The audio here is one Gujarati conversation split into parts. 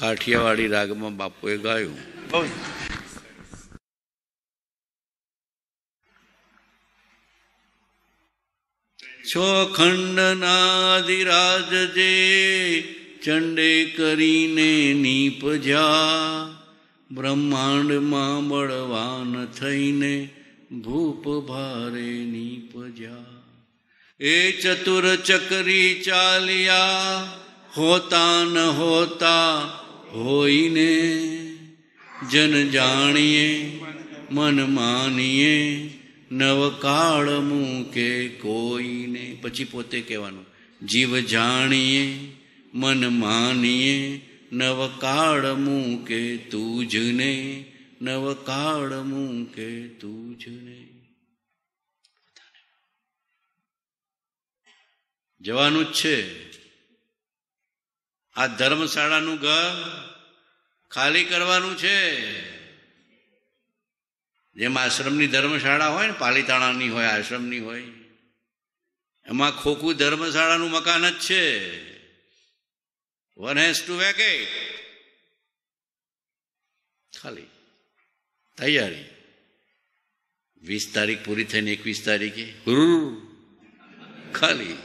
કાઠિયાવાડી રાગમાં બાપુએ ગાયું છો છોખંડનાધિરાજ જે ચંડે કરીને નીપજા બ્રહ્માંડમાં બળવાન થઈને ભૂપ ભારે નીપજા એ ચતુર ચકરી ચાલ્યા હોતા ન હોતા હોઈને જન જાણીએ મન માનીએ નવકાળ મૂકે કોઈને પછી પોતે કહેવાનું જીવ જાણીએ મન માનીએ નવકાળ મૂકે તુજને નવકાળ મૂકે ને જવાનું જ છે આ ધર્મશાળાનું ઘર ખાલી કરવાનું છે જેમ આશ્રમની ધર્મશાળા હોય ને પાલિતાણાની હોય આશ્રમની હોય એમાં ખોખું ધર્મશાળાનું મકાન જ છે વન હેઝ ટુ વેકેટ ખાલી તૈયારી વીસ તારીખ પૂરી થઈને એકવીસ તારીખે ખાલી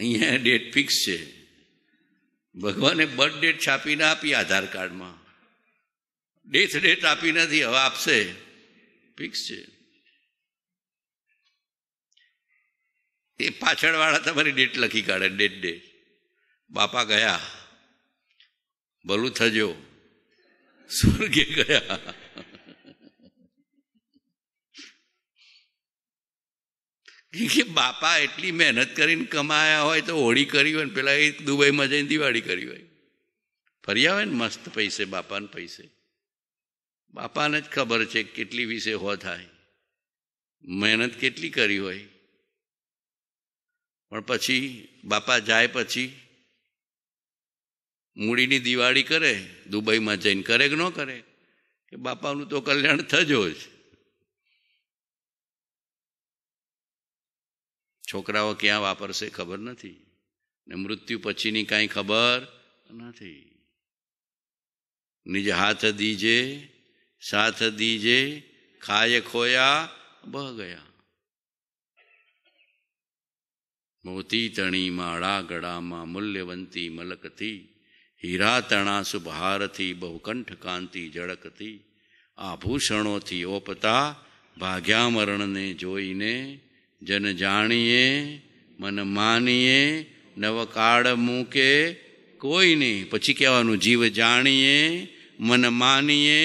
અહીંયા ડેટ ફિક્સ છે ભગવાને બર્થ ડેટ છાપીને આપી આધાર કાર્ડમાં ડેથ ડેટ આપી નથી હવે આપશે ફિક્સ છે એ પાછળવાળા તમારી ડેટ લખી કાઢે ડેટ ડેટ બાપા ગયા ભલું થજો સ્વર્ગે ગયા કે બાપા એટલી મહેનત કરીને કમાયા હોય તો હોળી કરી હોય ને પેલા એ દુબઈમાં જઈને દિવાળી કરી હોય ફરી આવે ને મસ્ત પૈસે બાપાને પૈસે બાપાને જ ખબર છે કેટલી વિશે હો થાય મહેનત કેટલી કરી હોય પણ પછી બાપા જાય પછી મૂડીની દિવાળી કરે દુબઈમાં જઈને કરે કે ન કરે કે બાપાનું તો કલ્યાણ થજો જ છોકરાઓ ક્યાં વાપરશે ખબર નથી ને મૃત્યુ પછીની કાંઈ ખબર નથી નિજ હાથ દીજે સાથ દીજે ખાય ખોયા બહ ગયા મોતી તણી માળા ગળામાં મૂલ્યવંતી મલકથી હીરા તણા શુભહારથી બહુકંઠ કાંતિ ઝળકતી આભૂષણોથી ઓપતા ભાગ્યા મરણને જોઈને જન જાણીએ મન માનીએ નવ નવકાળ મૂકે કોઈ નહીં પછી કહેવાનું જીવ જાણીએ મન માનીએ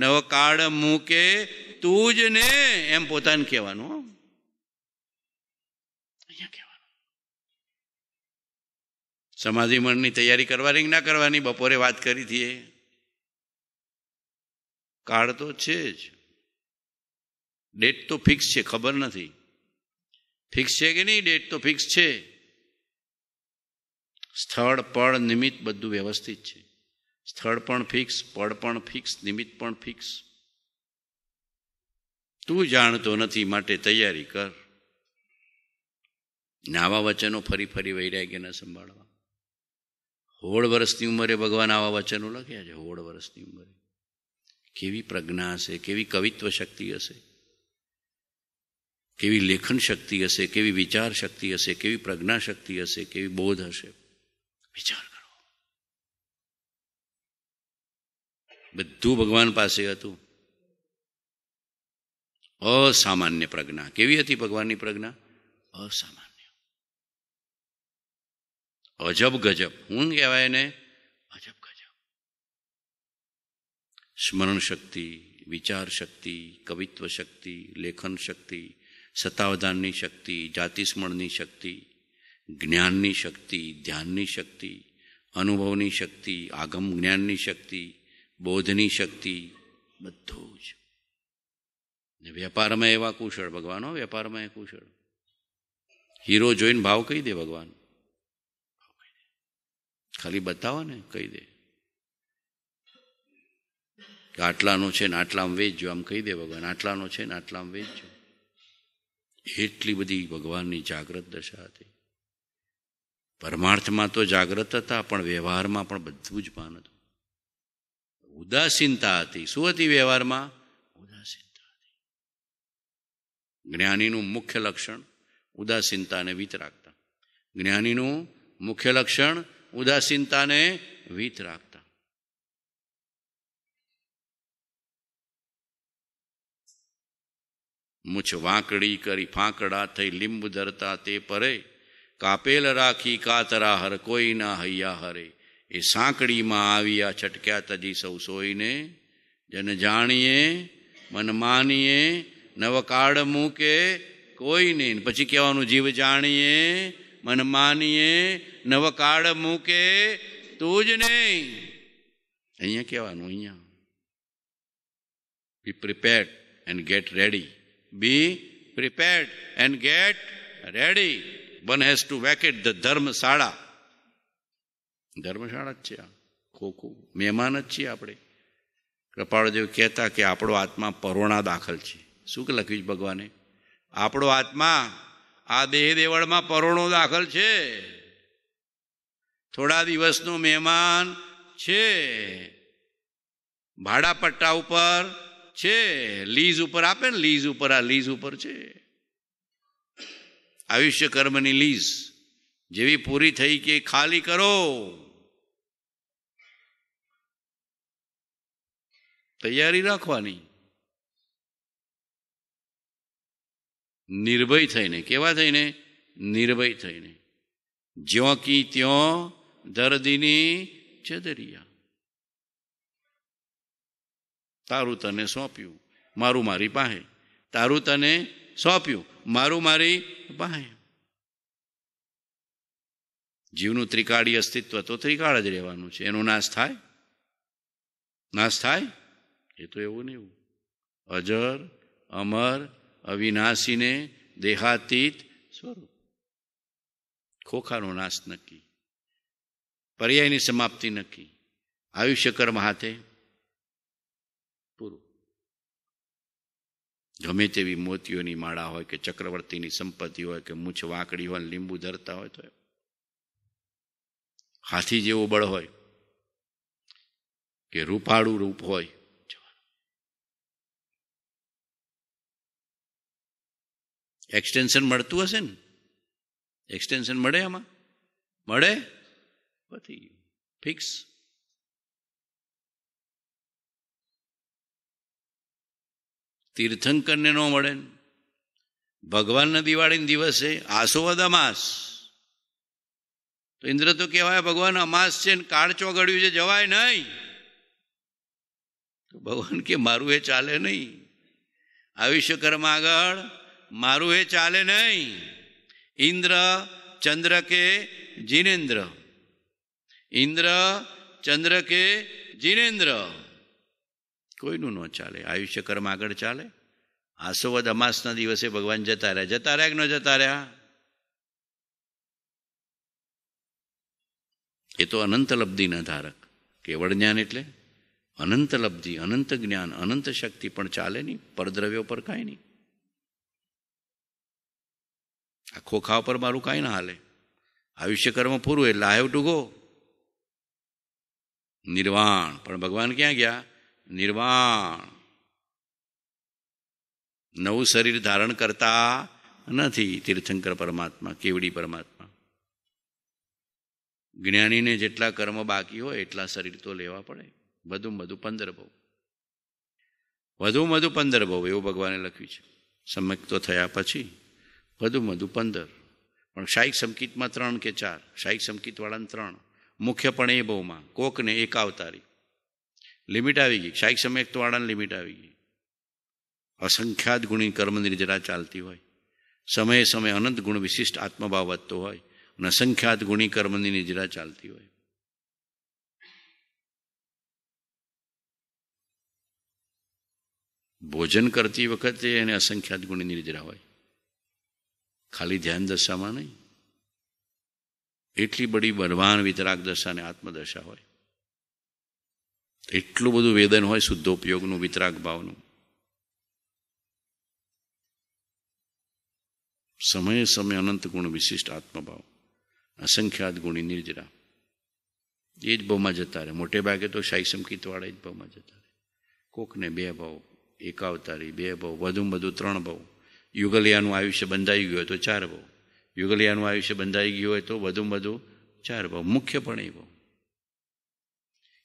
નવ નવકાળ મૂકે તું જ ને એમ પોતાને કહેવાનું સમાધિ મનની તૈયારી કરવાની ના કરવાની બપોરે વાત કરી હતી કાળ તો છે જ ડેટ તો ફિક્સ છે ખબર નથી ફિક્સ છે કે નહીં ડેટ તો ફિક્સ છે સ્થળ પળ નિમિત્ત બધું વ્યવસ્થિત છે સ્થળ પણ ફિક્સ પળ પણ ફિક્સ નિમિત્ત પણ ફિક્સ તું જાણતો નથી માટે તૈયારી કર આવા વચનો ફરી ફરી વૈરાગ્યને સંભાળવા હોળ વર્ષની ઉંમરે ભગવાન આવા વચનો લખ્યા છે હોળ વર્ષની ઉંમરે કેવી પ્રજ્ઞા હશે કેવી કવિત્વ શક્તિ હશે કેવી લેખન શક્તિ હશે કેવી વિચાર શક્તિ હશે કેવી પ્રજ્ઞા શક્તિ હશે કેવી બોધ હશે વિચાર કરો બધું ભગવાન પાસે હતું ઓ સામાન્ય પ્રજ્ઞા કેવી હતી ભગવાનની પ્રજ્ઞા અસામાન્ય અજબ ગજબ હું કહેવાય એને અજબ ગજબ સ્મરણ શક્તિ વિચાર શક્તિ કવિત્વ શક્તિ લેખન શક્તિ સત્તાવધાનની શક્તિ જાતિસ્મરણની શક્તિ જ્ઞાનની શક્તિ ધ્યાનની શક્તિ અનુભવની શક્તિ આગમ જ્ઞાનની શક્તિ બોધની શક્તિ બધું જ ને વેપારમાં એવા કુશળ ભગવાન હો વેપારમાં એ કુશળ હીરો જોઈને ભાવ કહી દે ભગવાન ખાલી બતાવો ને કહી દે આટલાનો છે ને આટલામાં વેચજો આમ કહી દે ભગવાન આટલાનો છે ને આટલામાં વેચજો એટલી બધી ભગવાનની જાગ્રત દશા હતી પરમાર્થમાં તો જાગ્રત હતા પણ વ્યવહારમાં પણ બધું જ ભાન હતું ઉદાસીનતા હતી શું હતી વ્યવહારમાં ઉદાસીનતા હતી જ્ઞાનીનું મુખ્ય લક્ષણ ઉદાસીનતાને અને વિતરાગતા જ્ઞાનીનું મુખ્ય લક્ષણ ઉદાસીનતાને વિતરાગ મૂછ વાંકડી કરી ફાંકડા થઈ લીંબ ધરતા તે પરે કાપેલ રાખી કાતરા હર કોઈ ના હૈયા હરે એ સાંકડીમાં આવ્યા છટક્યા તજી સૌ સોઈને જન જાણીએ મન માનીએ નવકાળ મૂકે કોઈ નહીં પછી કહેવાનું જીવ જાણીએ મન માનીએ નવકાળ મૂકે તું જ નહીં અહીંયા કહેવાનું અહીંયા be prepare and get ready be prepared and get ready one has to vacate the dharmasala. ધર્મશાળા જ છે આ ખોખું મહેમાન જ છીએ આપણે કૃપાળદેવ કહેતા કે આપણો આત્મા પરોણા દાખલ છે શું કે લખ્યું છે ભગવાને આપણો આત્મા આ દેહ દેવળમાં પરોણો દાખલ છે થોડા દિવસનો મહેમાન છે ભાડા પટ્ટા ઉપર છે લીઝ ઉપર આપે ને લીઝ ઉપર આ લીઝ ઉપર છે આયુષ્ય કર્મની લીઝ જેવી પૂરી થઈ કે ખાલી કરો તૈયારી રાખવાની નિર્ભય થઈને કેવા થઈને નિર્ભય થઈને જ્યાં કી ત્યાં દર્દીની ચદરિયા તારું તને સોંપ્યું મારું મારી પાસે તારું તને સોંપ્યું મારું મારી પાસે જીવનું ત્રિકાળી અસ્તિત્વ તો ત્રિકાળ જ રહેવાનું છે એનો નાશ થાય નાશ થાય એ તો એવું નહીં અજર અમર અવિનાશીને દેહાતીત સ્વરૂપ ખોખાનો નાશ નક્કી પર્યાયની સમાપ્તિ નક્કી આયુષ્ય કર્મ હાથે ગમે તેવી મોતીઓની માળા હોય કે ચક્રવર્તીની સંપત્તિ હોય કે મૂછ વાંકડી હોય લીંબુ ધરતા હોય તો હાથી જેવો બળ હોય કે રૂપાળું રૂપ હોય એક્સટેન્શન મળતું હશે ને એક્સટેન્શન મળે આમાં મળે પછી ફિક્સ તીર્થંકરને ન મળે ભગવાનના દિવાળીના દિવસે આસોવદ અમાસ તો ઇન્દ્ર તો કહેવાય ભગવાન અમાસ છે ને કાળ ચોગડ્યું છે જવાય નહીં તો ભગવાન કે મારું એ ચાલે નહીં આયુષ્યકર્મ આગળ મારું એ ચાલે નહીં ઇન્દ્ર ચંદ્ર કે જીનેન્દ્ર ઇન્દ્ર ચંદ્ર કે જીનેન્દ્ર કોઈનું ન ચાલે આયુષ્ય કર્મ આગળ ચાલે આસોવદ અમાસના દિવસે ભગવાન જતા રહ્યા જતા રહ્યા કે ન જતા રહ્યા એ તો અનંત લબ્ધિના ધારક કેવળ જ્ઞાન એટલે અનંત લબ્ધિ અનંત જ્ઞાન અનંત શક્તિ પણ ચાલે નહીં પરદ્રવ્યો પર કાંઈ નહીં આ ખોખા પર મારું કાંઈ ના હાલે આયુષ્ય કર્મ પૂરું એટલે આઈ હેવ ટુ ગો નિર્વાણ પણ ભગવાન ક્યાં ગયા નિર્વાણ નવું શરીર ધારણ કરતા નથી તીર્થંકર પરમાત્મા કેવડી પરમાત્મા જ્ઞાનીને જેટલા કર્મ બાકી હોય એટલા શરીર તો લેવા પડે વધુ વધુ પંદર ભવ વધુ વધુ પંદર ભવ એવું ભગવાને લખ્યું છે સમ્યક તો થયા પછી વધુ વધુ પંદર પણ શાહી સમકિતમાં ત્રણ કે ચાર શાહી વાળાને ત્રણ મુખ્યપણે એ બહુમાં કોકને એક અવતારી લિમિટ આવી ગઈ શાહી સમ્યક્તવાળાની લિમિટ આવી ગઈ અસંખ્યાત ગુણી કર્મની નિર્જરા ચાલતી હોય સમયે સમયે અનંત ગુણ વિશિષ્ટ આત્મભાવ વધતો હોય અને અસંખ્યાત ગુણી કર્મની નિર્જરા ચાલતી હોય ભોજન કરતી વખતે એને અસંખ્યાત ગુણની નિર્જરા હોય ખાલી ધ્યાન દશામાં નહીં એટલી બડી બળવાન વિતરાગ દશા અને આત્મદશા હોય એટલું બધું વેદન હોય શુદ્ધોપયોગનું વિતરાગ ભાવનું સમયે સમયે અનંત ગુણ વિશિષ્ટ આત્મભાવ અસંખ્યાત ગુણી નિર્જરા એ જ ભાવમાં જતા રહે મોટે ભાગે તો શાહી સંકિતવાળા જ ભાવમાં જતા રહે કોકને બે ભાવ એકાવતારી બે ભાવ વધુમાં વધુ ત્રણ ભાવ યુગલિયાનું આયુષ્ય બંધાઈ ગયું હોય તો ચાર ભાવ યુગલિયાનું આયુષ્ય બંધાઈ ગયું હોય તો વધુમાં વધુ ચાર ભાવ મુખ્યપણે ભાવ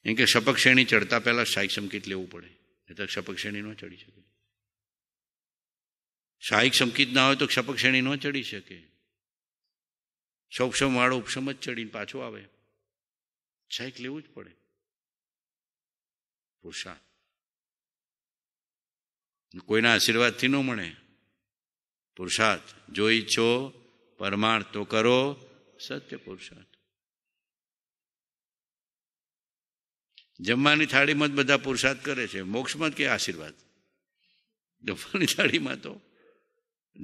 એમ કે શપક શ્રેણી ચડતા પહેલાં શાહી સમકિત લેવું પડે નહીં તો શપક્ષેણી ન ચડી શકે શાહીક સમકિત ના હોય તો શપક શ્રેણી ન ચડી શકે સૌક્ષમ વાળો ઉપશમ જ ચડીને પાછો આવે શાહીક લેવું જ પડે પુરુષા કોઈના આશીર્વાદથી ન મળે પુરુષાર્થ જોઈ છો પરમાર્થ તો કરો સત્ય પુરુષાર્થ જમવાની થાળીમાં જ બધા પુરુષાર્થ કરે છે મોક્ષમાં જ કે આશીર્વાદ જમવાની થાળીમાં તો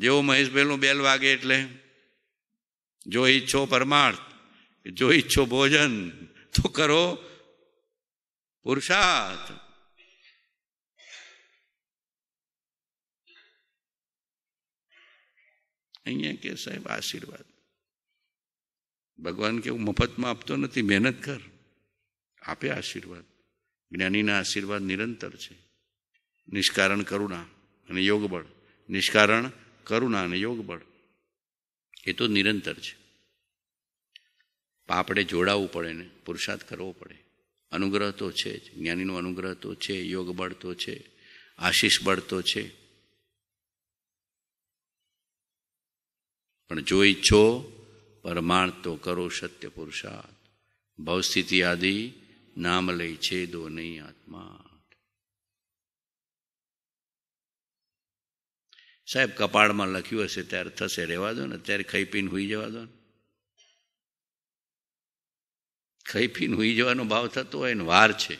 જેવો મહેશભાઈનું બેલ વાગે એટલે જો ઈચ્છો પરમાર્થ જો ઈચ્છો ભોજન તો કરો પુરુષાર્થ અહીંયા કે સાહેબ આશીર્વાદ ભગવાન કેવું મફતમાં આપતો નથી મહેનત કર આપે આશીર્વાદ જ્ઞાનીના આશીર્વાદ નિરંતર છે નિષ્કારણ કરુણા અને યોગબળ નિષ્કારણ કરુણા અને યોગબળ એ તો નિરંતર છે આપણે જોડાવવું પડે ને પુરુષાર્થ કરવો પડે અનુગ્રહ તો છે જ જ્ઞાનીનો અનુગ્રહ તો છે યોગ બળ તો છે આશીષ બળ તો છે પણ જો ઈચ્છો પરમાણ તો કરો સત્ય પુરુષાર્થ ભવસ્થિતિ આદિ નામ લે છે દો નહીં આત્મા સાહેબ કપાળમાં લખ્યું હશે ત્યારે થશે રહેવા દો ને ત્યારે ખાઈ પીને હોઈ જવા દો ને ખાઈ પીને હોઈ જવાનો ભાવ થતો હોય ને વાર છે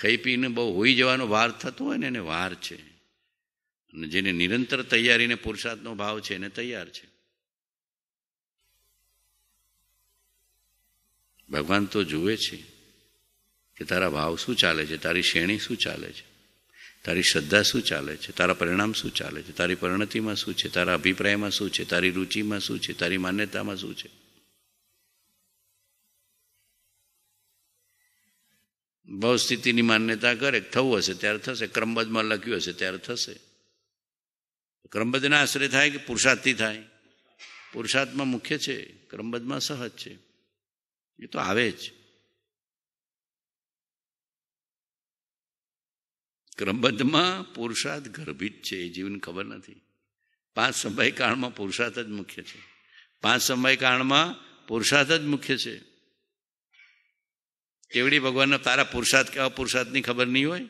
ખાઈ પીને બહુ હોઈ જવાનો વાર થતો હોય ને એને વાર છે અને જેને નિરંતર તૈયારીને પુરુષાર્થનો ભાવ છે એને તૈયાર છે ભગવાન તો જુએ છે કે તારા ભાવ શું ચાલે છે તારી શ્રેણી શું ચાલે છે તારી શ્રદ્ધા શું ચાલે છે તારા પરિણામ શું ચાલે છે તારી પરિણતિમાં શું છે તારા અભિપ્રાયમાં શું છે તારી રુચિમાં શું છે તારી માન્યતામાં શું છે ભાવ સ્થિતિની માન્યતા કરે થવું હશે ત્યારે થશે ક્રમબદ્ધમાં લખ્યું હશે ત્યારે થશે ક્રમબદ્ધના આશરે થાય કે પુરુષાર્થથી થાય પુરુષાર્થમાં મુખ્ય છે ક્રમબદ્ધમાં સહજ છે એ તો આવે જ ક્રમબદ્ધમાં પુરુષાર્થ ગર્ભિત છે એ જીવન ખબર નથી પાંચ સમયકાળમાં પુરુષાર્થ જ મુખ્ય છે પાંચ સમયકાળમાં પુરુષાર્થ જ મુખ્ય છે કેવડી ભગવાનને તારા પુરુષાર્થ કેવા પુરુષાર્થની ખબર નહીં હોય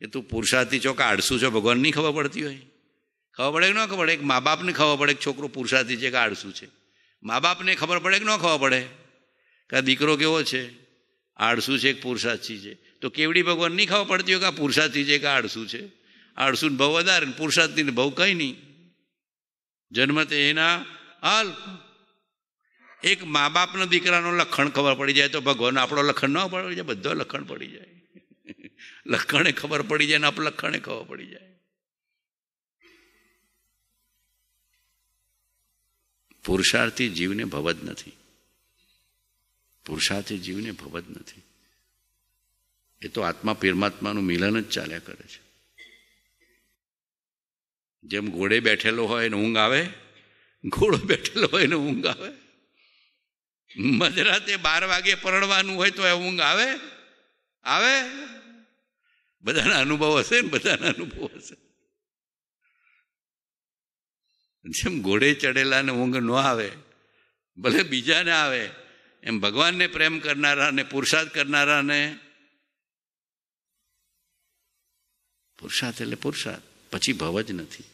કે તું છો કે આળસું છો ભગવાનની ખબર પડતી હોય ખબર પડે કે ન ખબર પડે એક મા બાપને ખબર પડે કે છોકરો પુરુષાર્થી છે કે આળસું છે મા બાપને ખબર પડે કે ન ખબર પડે કે દીકરો કેવો છે આળસુ છે કે પુરુષાર્થી છે તો કેવડી ભગવાન નહીં ખાવા પડતી હોય કે આ પુરુષાર્થી છે કે આળસુ છે આળસુને ભાવ વધારે પુરુષાર્થીને ભાવ કંઈ નહીં જન્મ તે એના અલ્પ એક મા બાપનો દીકરાનો લખણ ખબર પડી જાય તો ભગવાન આપણો લખણ ન પડી જાય બધો લખણ પડી જાય લખણે ખબર પડી જાય ને લખણે ખબર પડી જાય પુરુષાર્થી જીવને ભવત નથી પુરુષાર્થી જીવને ભવત નથી એ તો આત્મા પરમાત્માનું મિલન જ ચાલ્યા કરે છે જેમ ઘોડે બેઠેલો હોય ને ઊંઘ આવે ઘોડો બેઠેલો હોય ને ઊંઘ આવે મધરાતે બાર વાગે પરણવાનું હોય તો એ ઊંઘ આવે આવે બધાના અનુભવ હશે ને બધાના અનુભવ હશે જેમ ઘોડે ચડેલાને ઊંઘ ન આવે ભલે બીજાને આવે એમ ભગવાનને પ્રેમ કરનારાને પુરુષાર્થ કરનારાને પુરુષાર્થ એટલે પુરુષાર્થ પછી ભવ જ નથી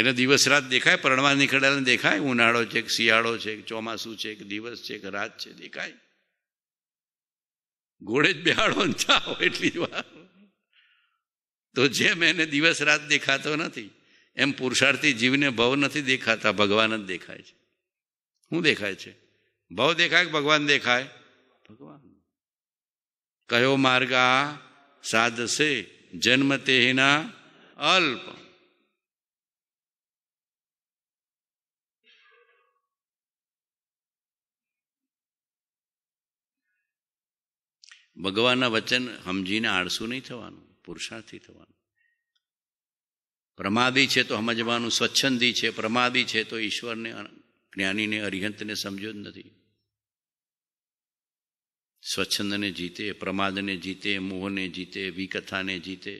એને દિવસ રાત દેખાય પરણવા નીકળેલા દેખાય ઉનાળો છે કે શિયાળો છે કે ચોમાસું છે કે દિવસ છે કે રાત છે દેખાય ઘોડે જ બેહાડો ચાહો એટલી વાર તો જેમ એને દિવસ રાત દેખાતો નથી એમ પુરુષાર્થી જીવને ભવ નથી દેખાતા ભગવાન જ દેખાય છે શું દેખાય છે ભવ દેખાય કે ભગવાન દેખાય ભગવાન કયો માર્ગ આ સાધશે જન્મ તેહીના અલ્પ ભગવાનના વચન સમજીને આળસું નહીં થવાનું પુરુષાર્થી થવાનું પ્રમાદી છે તો સમજવાનું સ્વચ્છંદી છે પ્રમાદી છે તો ઈશ્વરને જ્ઞાનીને અરિહંતને સમજો જ નથી સ્વચ્છંદને જીતે પ્રમાદને જીતે મોહને જીતે વિકથાને જીતે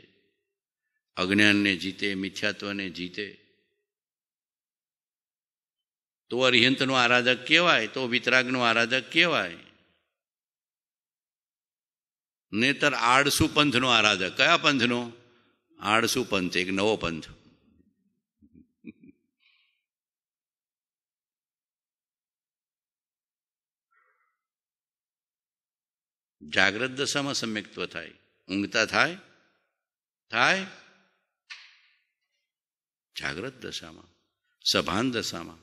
અજ્ઞાનને જીતે મિથ્યાત્વને જીતે તો અરિહંતનો આરાધક કહેવાય તો વિતરાગનો આરાધક કહેવાય નેતર આડસુ પંથનો આરાધક કયા પંથનો આડસુ પંથ એક નવો પંથ જાગ્રત દશામાં સમ્યક્ત્વ થાય ઊંઘતા થાય થાય જાગ્રત દશામાં સભાન દશામાં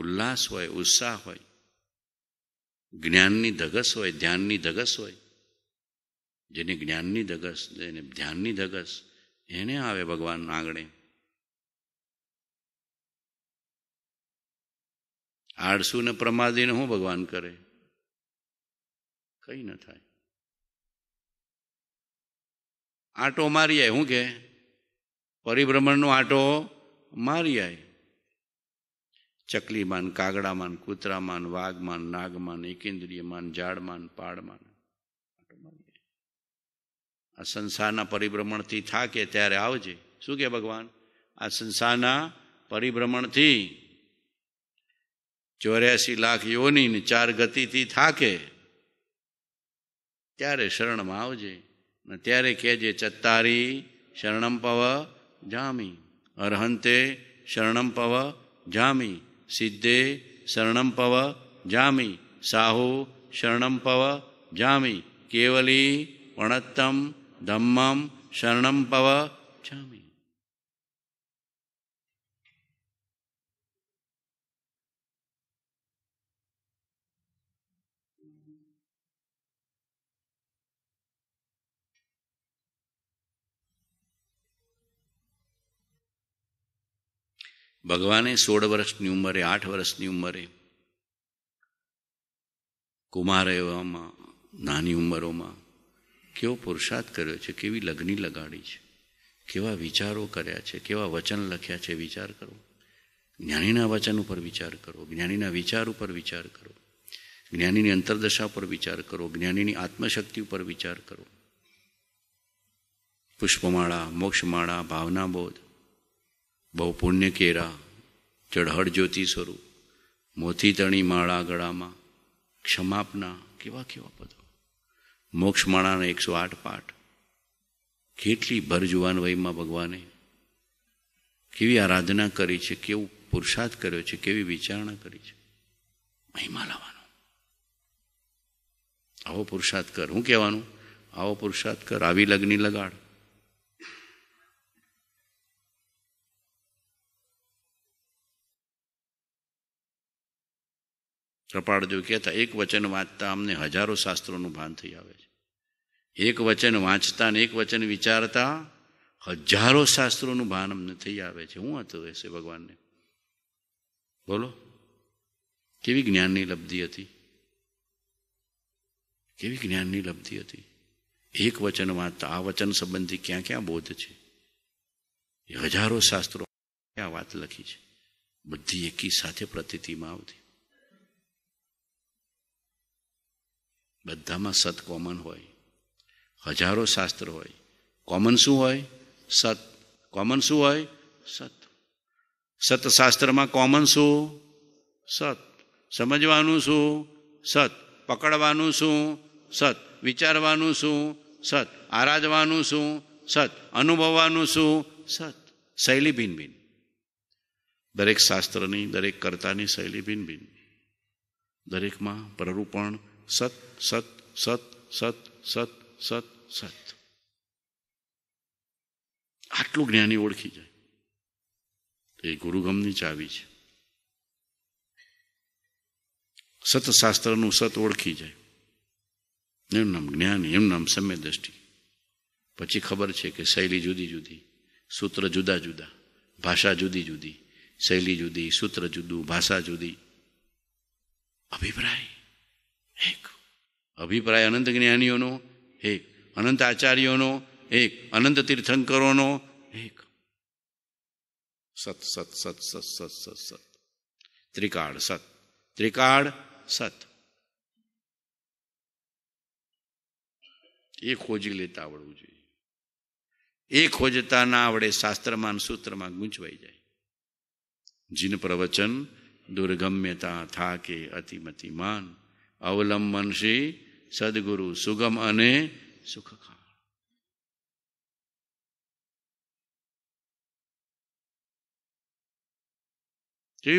ઉલ્લાસ હોય ઉત્સાહ હોય જ્ઞાનની ધગસ હોય ધ્યાનની ધગસ હોય જેને જ્ઞાનની ધગસ જેને ધ્યાનની ધગસ એને આવે ભગવાન આંગણે આળસુ ને પ્રમાદીને શું ભગવાન કરે કંઈ ન થાય આટો મારી આવે શું કે પરિભ્રમણનો આટો મારી આવે ચકલીમાન કાગડામાન કૂતરામાન વાઘમાન નાગમાન એકેન્દ્રિયમાન ઝાડમાન પાડમાન આ સંસારના પરિભ્રમણથી થાકે ત્યારે આવજે શું કે ભગવાન આ સંસારના પરિભ્રમણથી ચોર્યાસી લાખ યોની ચાર ગતિથી થાકે ત્યારે શરણમાં આવજે ને ત્યારે કહેજે ચત્તારી શરણમ પવ જામી અરહંતે શરણમ પવ જામી સિદ્ધે શરણમ પવ જામી સાહુ શરણમ પવ જામી કેવલી વણત્તમ ધમ્મમ શરણમ પવ જામી ભગવાને સોળ વર્ષની ઉંમરે આઠ વર્ષની ઉંમરે કુમાર એવામાં નાની ઉંમરોમાં કેવો પુરુષાર્થ કર્યો છે કેવી લગ્ની લગાડી છે કેવા વિચારો કર્યા છે કેવા વચન લખ્યા છે વિચાર કરો જ્ઞાનીના વચન ઉપર વિચાર કરો જ્ઞાનીના વિચાર ઉપર વિચાર કરો જ્ઞાનીની અંતરદશા ઉપર વિચાર કરો જ્ઞાનીની આત્મશક્તિ ઉપર વિચાર કરો પુષ્પમાળા મોક્ષમાળા ભાવના બોધ બહુ પુણ્ય કેરા ચઢહળ જ્યોતિ સ્વરૂપ મોતી તણી માળા ગળામાં ક્ષમાપના કેવા કેવા પદો મોક્ષ માળાના એકસો આઠ પાઠ કેટલી ભર જુવાન વયમાં ભગવાને કેવી આરાધના કરી છે કેવું પુરુષાર્થ કર્યો છે કેવી વિચારણા કરી છે મહિમા લાવવાનો આવો પુરુષાર્થ કર હું કહેવાનું આવો પુરુષાર્થ કર આવી લગ્ની લગાડ કપાળદેવ કહેતા એક વચન વાંચતા અમને હજારો શાસ્ત્રોનું ભાન થઈ આવે છે એક વચન વાંચતા ને એક વચન વિચારતા હજારો શાસ્ત્રોનું ભાન અમને થઈ આવે છે હું હતું રહેશે ભગવાનને બોલો કેવી જ્ઞાનની લબ્ધિ હતી કેવી જ્ઞાનની લબ્ધિ હતી એક વચન વાંચતા આ વચન સંબંધી ક્યાં ક્યાં બોધ છે હજારો શાસ્ત્રો ક્યાં વાત લખી છે બધી એકી સાથે પ્રતિતિમાં આવતી બધામાં સત કોમન હોય હજારો શાસ્ત્ર હોય કોમન શું હોય સત કોમન શું હોય સત સતશાસ્ત્રમાં કોમન શું સત સમજવાનું શું સત પકડવાનું શું સત વિચારવાનું શું સત આરાધવાનું શું સત અનુભવવાનું શું સત શૈલી ભિન ભિન દરેક શાસ્ત્રની દરેક કર્તાની શૈલી ભિન ભિન દરેકમાં પ્રરૂપણ સત સત સત સત સત સત સત આટલું જ્ઞાની ઓળખી જાય એ ગુરુગમની ચાવી છે સતશાસ્ત્રનું સત ઓળખી જાય એમ નામ જ્ઞાન એમ નામ સમ્ય દ્રષ્ટિ પછી ખબર છે કે શૈલી જુદી જુદી સૂત્ર જુદા જુદા ભાષા જુદી જુદી શૈલી જુદી સૂત્ર જુદું ભાષા જુદી અભિપ્રાય एक अभिप्राय अनंत ज्ञानियों नो एक अनंत आचार्यों नो एक अनंत तीर्थंकरों नो एक सत सत सत सत सत सत सत त्रिकाण सत त्रिकाण सत એ ખોજી લેતા આવડવું જોઈએ એ ખોજતા ના આવડે શાસ્ત્રમાં સૂત્રમાં ગુંચવાઈ જાય જીન પ્રવચન દુર્ગમ્યતા થાકે અતિમતિ માન अवलंबन से सदगुरु सुगम अने सुख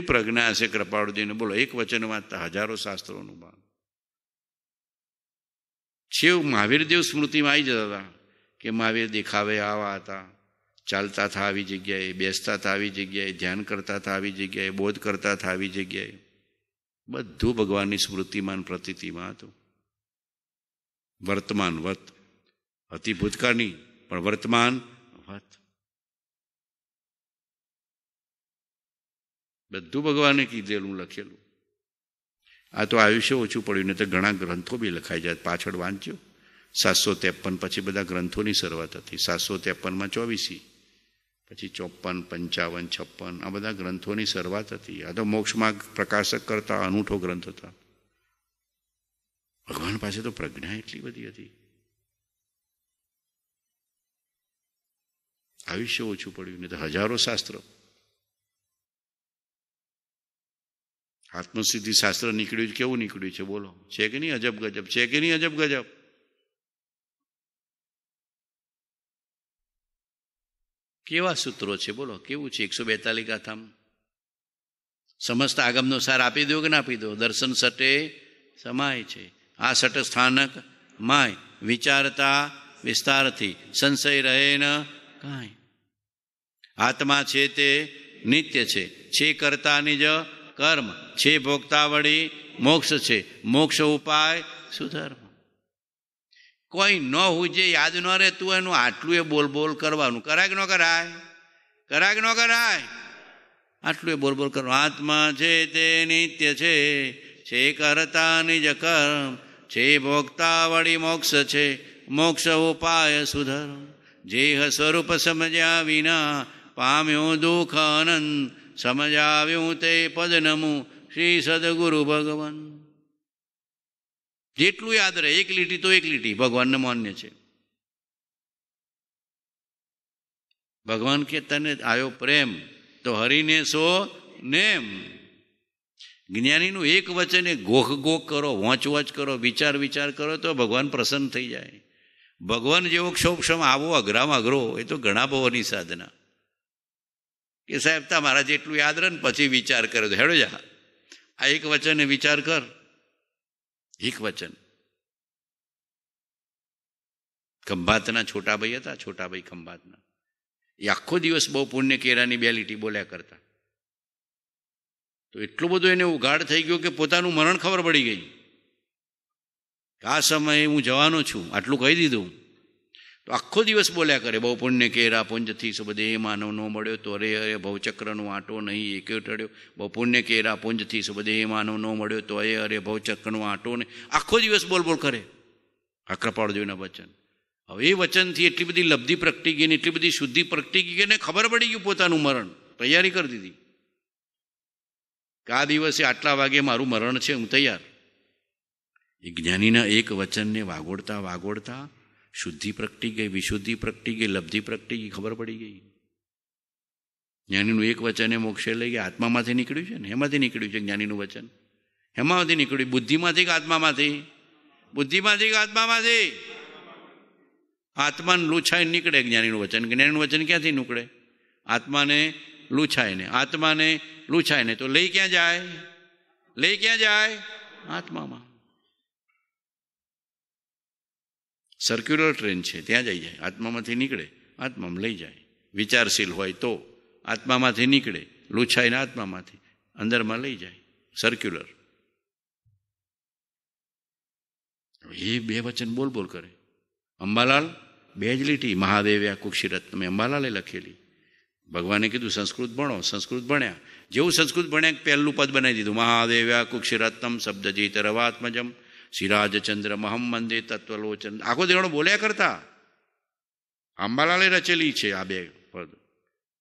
प्रज्ञा से कृपाणु जी ने बोलो एक वचन वाता हजारों शास्त्रों अनुमान छेव महावीर देव स्मृति में आई जाता था कि महावीर दिखावे आवा था चलता था आवी जगह बेसता था आवी जगह ध्यान करता था आवी जगह बोध करता था आवी जगह બધું ભગવાનની સ્મૃતિમાન પ્રતિતિમાં હતું વર્તમાન વત હતી ભૂતકાળની પણ વર્તમાન વત બધું ભગવાને કીધેલું લખેલું આ તો આયુષ્ય ઓછું પડ્યું ને તો ઘણા ગ્રંથો બી લખાઈ જાય પાછળ વાંચ્યો સાતસો ત્રેપન પછી બધા ગ્રંથોની શરૂઆત હતી સાતસો ત્રેપનમાં ચોવીસી પછી ચોપન પંચાવન છપ્પન આ બધા ગ્રંથોની શરૂઆત હતી આ તો મોક્ષમાં પ્રકાશક કરતા અનૂઠો ગ્રંથ હતા ભગવાન પાસે તો પ્રજ્ઞા એટલી બધી હતી આયુષ્ય ઓછું પડ્યું નહીં તો હજારો શાસ્ત્ર આત્મસિદ્ધિ શાસ્ત્ર નીકળ્યું કેવું નીકળ્યું છે બોલો છે કે નહીં અજબ ગજબ છે કે નહીં અજબ ગજબ કેવા સૂત્રો છે બોલો કેવું છે એકસો બેતાલીસ ગાથામાં સમસ્ત આગમનો સાર આપી દો કે ના આપી દો દર્શન સટે સમાય છે આ સટ સ્થાનક માય વિચારતા વિસ્તારથી સંશય રહે ન કાંઈ આત્મા છે તે નિત્ય છે છે કરતા જ કર્મ છે ભોગતાવળી મોક્ષ છે મોક્ષ ઉપાય સુધર્મ કોઈ ન જે યાદ ન તું એનું આટલું એ બોલ બોલ કરવાનું કરાય કે ન કરાય કરાય કે ન કરાય આટલું એ બોલ બોલ કરવાનું આત્મા છે તે નિત્ય છે છે કરતા નિજ કર્મ છે ભોગતા વળી મોક્ષ છે મોક્ષ ઉપાય સુધર જેહ સ્વરૂપ સમજ્યા વિના પામ્યો દુઃખ અનંત સમજાવ્યું તે પદનમું શ્રી સદગુરુ ભગવાન જેટલું યાદ રહે એક લીટી તો એક લીટી ભગવાનને માન્ય છે ભગવાન કે તને આવ્યો પ્રેમ તો હરિને સો નેમ જ્ઞાનીનું એક વચન એ ગોખ ગોખ કરો વોંચ વોંચ કરો વિચાર વિચાર કરો તો ભગવાન પ્રસન્ન થઈ જાય ભગવાન જેવો ક્ષોભક્ષમ આવો અઘરામાં અઘરો એ તો ઘણા ભવની સાધના કે સાહેબ તા મારા જેટલું યાદ રહે ને પછી વિચાર કરે હેડો જા આ એક વચન વિચાર કર એક વચન ખંભાતના છોટાભાઈ હતા છોટાભાઈ ખંભાતના એ આખો દિવસ બહુ પુણ્ય કેરાની બે લીટી બોલ્યા કરતા તો એટલો બધો એને ઉઘાડ થઈ ગયો કે પોતાનું મરણ ખબર પડી ગઈ આ સમયે હું જવાનો છું આટલું કહી દીધું તો આખો દિવસ બોલ્યા કરે બહુ પુણ્ય કેરા પુંજથી સુબદે માનવ નો મળ્યો તો અરે અરે ભવચક્રનો આંટો નહીં એક્યો ટળ્યો બહુ પુણ્ય કેરા પુંજથી સુબદે માનવ નો મળ્યો તો એ અરે ભવચક્રનો આંટો નહીં આખો દિવસ બોલ બોલ કરે આ કૃપાળજીના વચન હવે એ વચનથી એટલી બધી લબ્ધિ પ્રગટી ગઈ ને એટલી બધી શુદ્ધિ પ્રગટી ગઈ ને ખબર પડી ગયું પોતાનું મરણ તૈયારી કરી દીધી આ દિવસે આટલા વાગે મારું મરણ છે હું તૈયાર એ જ્ઞાનીના એક વચનને વાગોડતા વાગોડતા शुद्धि प्रकटी गई विशुद्धि प्रकटी गई लब्धि प्रकटी गई खबर पड़ी गई ज्ञानी एक वचन है मोक्ष ले गया आत्मा में निकलू है निकलू है ज्ञानी वचन हेमा निकलू बुद्धि में आत्मा में बुद्धि में आत्मा में आत्मा लूछाई निकले ज्ञानी वचन ज्ञानी वचन क्या थी नुकड़े आत्मा ने लूछाए ने आत्मा ने लूछाए ने तो लई क्या जाए लई क्या जाए आत्मा में સર્ક્યુલર ટ્રેન છે ત્યાં જઈ જાય આત્મામાંથી નીકળે આત્મામાં લઈ જાય વિચારશીલ હોય તો આત્મામાંથી નીકળે લૂછાઈને આત્મામાંથી અંદરમાં લઈ જાય સર્ક્યુલર એ બે વચન બોલ બોલ કરે અંબાલાલ બે જ લીટી મહાદેવ્યા કુક્ષિરત્નમે અંબાલાલે લખેલી ભગવાને કીધું સંસ્કૃત ભણો સંસ્કૃત ભણ્યા જેવું સંસ્કૃત ભણ્યા પહેલું પદ બનાવી દીધું મહાદેવ્યા કુક્ષિરત્નમ શબ્દજીત રવાત્મજમ સિરાજચંદ્ર મહમ્મંદે તત્વલોચન આખો દેવાનો બોલ્યા કરતા આંબાલાલે રચેલી છે આ બે પદ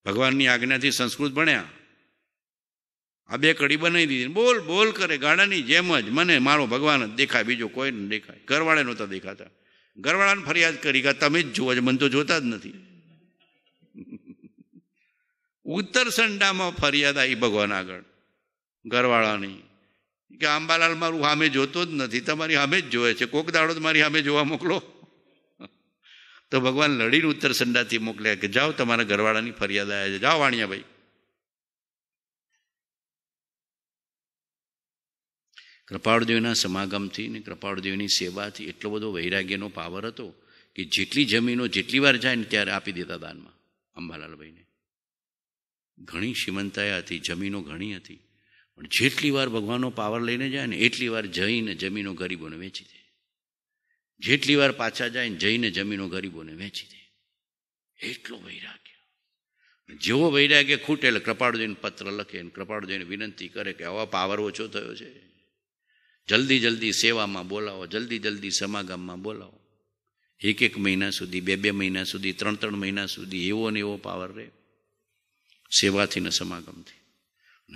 ભગવાનની આજ્ઞાથી સંસ્કૃત ભણ્યા આ બે કડી બનાવી દીધી બોલ બોલ કરે ગાડાની જેમ જ મને મારો ભગવાન જ દેખાય બીજો કોઈ ન દેખાય ઘરવાળે નહોતા દેખાતા ઘરવાળાને ફરિયાદ કરી કે તમે જ જુઓ મને તો જોતા જ નથી ઉત્તર સંડામાં ફરિયાદ આવી ભગવાન આગળ ઘરવાળાની કે અંબાલાલ મારું સામે જોતો જ નથી તમારી સામે જ જોવે છે કોક દાડો જ મારી સામે જોવા મોકલો તો ભગવાન લડીને ઉત્તર સંડાથી મોકલ્યા કે જાઓ તમારા ઘરવાળાની ફરિયાદ આવ્યા છે જાઓ વાણિયાભાઈ કૃપાળદેવના સમાગમથી ને કૃપાળદેવની સેવાથી એટલો બધો વૈરાગ્યનો પાવર હતો કે જેટલી જમીનો જેટલી વાર જાય ને ત્યારે આપી દેતા દાનમાં અંબાલાલભાઈને ઘણી શ્રીમંતાએ હતી જમીનો ઘણી હતી પણ જેટલી વાર ભગવાનનો પાવર લઈને જાય ને એટલી વાર જઈને જમીનો ગરીબોને વેચી દે જેટલી વાર પાછા જાય ને જઈને જમીનો ગરીબોને વેચી દે એટલો વૈરાગ્ય જેવો વૈરાગ્ય ખૂટે એટલે કૃપાળુ પત્ર લખે ને કૃપાળુ વિનંતી કરે કે આવા પાવર ઓછો થયો છે જલ્દી જલ્દી સેવામાં બોલાવો જલ્દી જલ્દી સમાગમમાં બોલાવો એક એક મહિના સુધી બે બે મહિના સુધી ત્રણ ત્રણ મહિના સુધી એવો ને એવો પાવર રહે સેવાથી ને સમાગમથી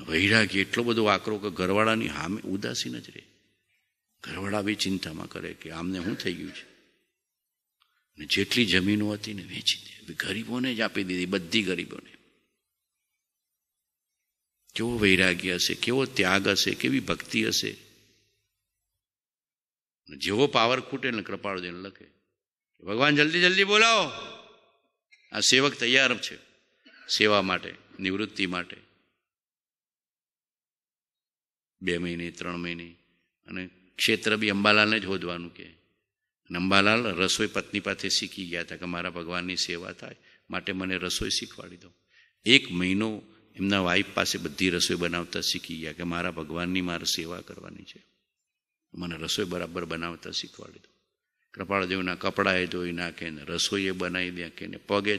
વૈરાગ્ય એટલો બધો આકરો કે ઘરવાળાની હામે ઉદાસીન જ રહે ઘરવાળા બી ચિંતામાં કરે કે આમને શું થઈ ગયું છે ને જેટલી જમીનો હતી ને વેચી દે ગરીબોને જ આપી દીધી બધી ગરીબોને કેવો વૈરાગ્ય હશે કેવો ત્યાગ હશે કેવી ભક્તિ હશે જેવો પાવર ખૂટે ને કૃપાળુ દેને લખે ભગવાન જલ્દી જલ્દી બોલાવો આ સેવક તૈયાર છે સેવા માટે નિવૃત્તિ માટે બે મહિને ત્રણ મહિને અને ક્ષેત્ર બી અંબાલાલને જ હોદવાનું કે અંબાલાલ રસોઈ પત્ની પાસે શીખી ગયા હતા કે મારા ભગવાનની સેવા થાય માટે મને રસોઈ શીખવાડી દો એક મહિનો એમના વાઈફ પાસે બધી રસોઈ બનાવતા શીખી ગયા કે મારા ભગવાનની મારે સેવા કરવાની છે મને રસોઈ બરાબર બનાવતા શીખવાડી દો કૃપાળદેવના કપડાં એ ધોઈ નાખે ને રસોઈએ બનાવી દે કે ને પગે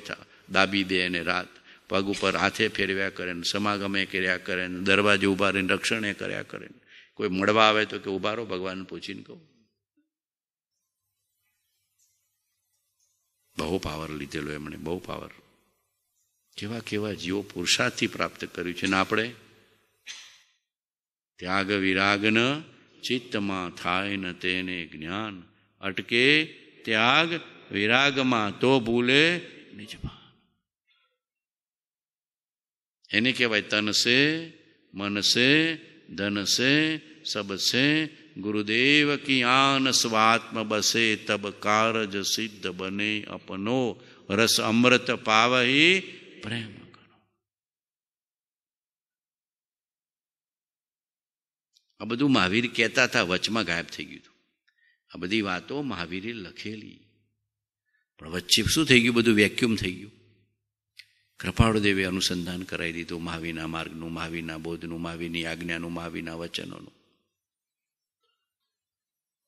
દાબી દે અને રાત પગ ઉપર હાથે ફેરવ્યા કરે ને સમાગમે કર્યા કરે ને દરવાજે ઊભા રહીને રક્ષણે કર્યા કરે ને કોઈ મળવા આવે તો કે ઊભા રહો ભગવાન પૂછીને કહું બહુ પાવર લીધેલો એમણે બહુ પાવર કેવા કેવા જીવો પુરુષાર્થથી પ્રાપ્ત કર્યું છે ને આપણે ત્યાગ વિરાગન ચિત્તમાં થાય ને તેને જ્ઞાન અટકે ત્યાગ વિરાગમાં તો ભૂલે નિજમાં એને કહેવાય તન છે મન છે ધન છે સબ છે ગુરુદેવ કી આન સ્વાત્મ બસે તબ કારજ સિદ્ધ બને અપનો રસ અમૃત પાવહી પ્રેમ કરો આ બધું મહાવીર કહેતા હતા વચમાં ગાયબ થઈ ગયું હતું આ બધી વાતો મહાવીરે લખેલી પણ વચ્ચે શું થઈ ગયું બધું વેક્યુમ થઈ ગયું કૃપાળુદેવે અનુસંધાન કરાવી દીધું મહાવીના માર્ગનું મહાવીના બોધનું મહાવીની આજ્ઞાનું મહાવીના વચનોનું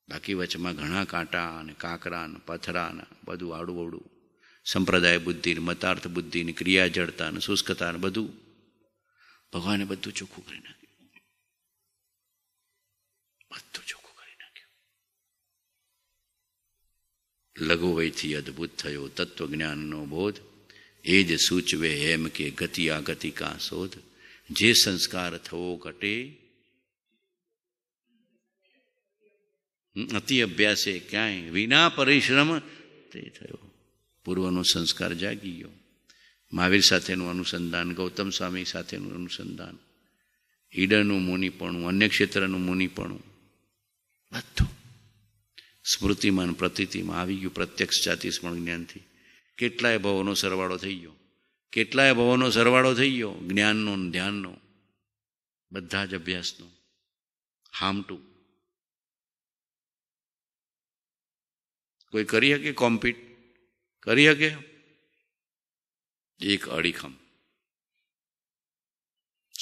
બાકી વચમાં ઘણા કાંટા અને કાંકરા ને પથરા ને બધું આડુંવડું સંપ્રદાય બુદ્ધિ ને મતાર્થ બુદ્ધિ ને ક્રિયા જડતા ને શુષ્કતા ને બધું ભગવાને બધું ચોખ્ખું કરી નાખ્યું બધું ચોખ્ખું કરી નાખ્યું લઘુવયથી અદ્ભુત થયો તત્વજ્ઞાનનો બોધ એ જ સૂચવે એમ કે ગતિ આગતિ કા શોધ જે સંસ્કાર થવો ઘટે અતિ અભ્યાસે ક્યાંય વિના પરિશ્રમ તે થયો પૂર્વનો સંસ્કાર જાગી ગયો મહાવીર સાથેનું અનુસંધાન ગૌતમ સ્વામી સાથેનું અનુસંધાન ઈડરનું મુનિપણું અન્ય ક્ષેત્રનું મુનિપણું બધું સ્મૃતિમાં પ્રતિતિમાં આવી ગયું પ્રત્યક્ષ જાતિ સ્મરણ જ્ઞાનથી કેટલાય ભવોનો સરવાળો થઈ ગયો કેટલાય ભવોનો સરવાળો થઈ ગયો જ્ઞાનનો ધ્યાનનો બધા જ અભ્યાસનો હામટું કોઈ કરી શકે કોમ્પિટ કરી શકે એક અડીખમ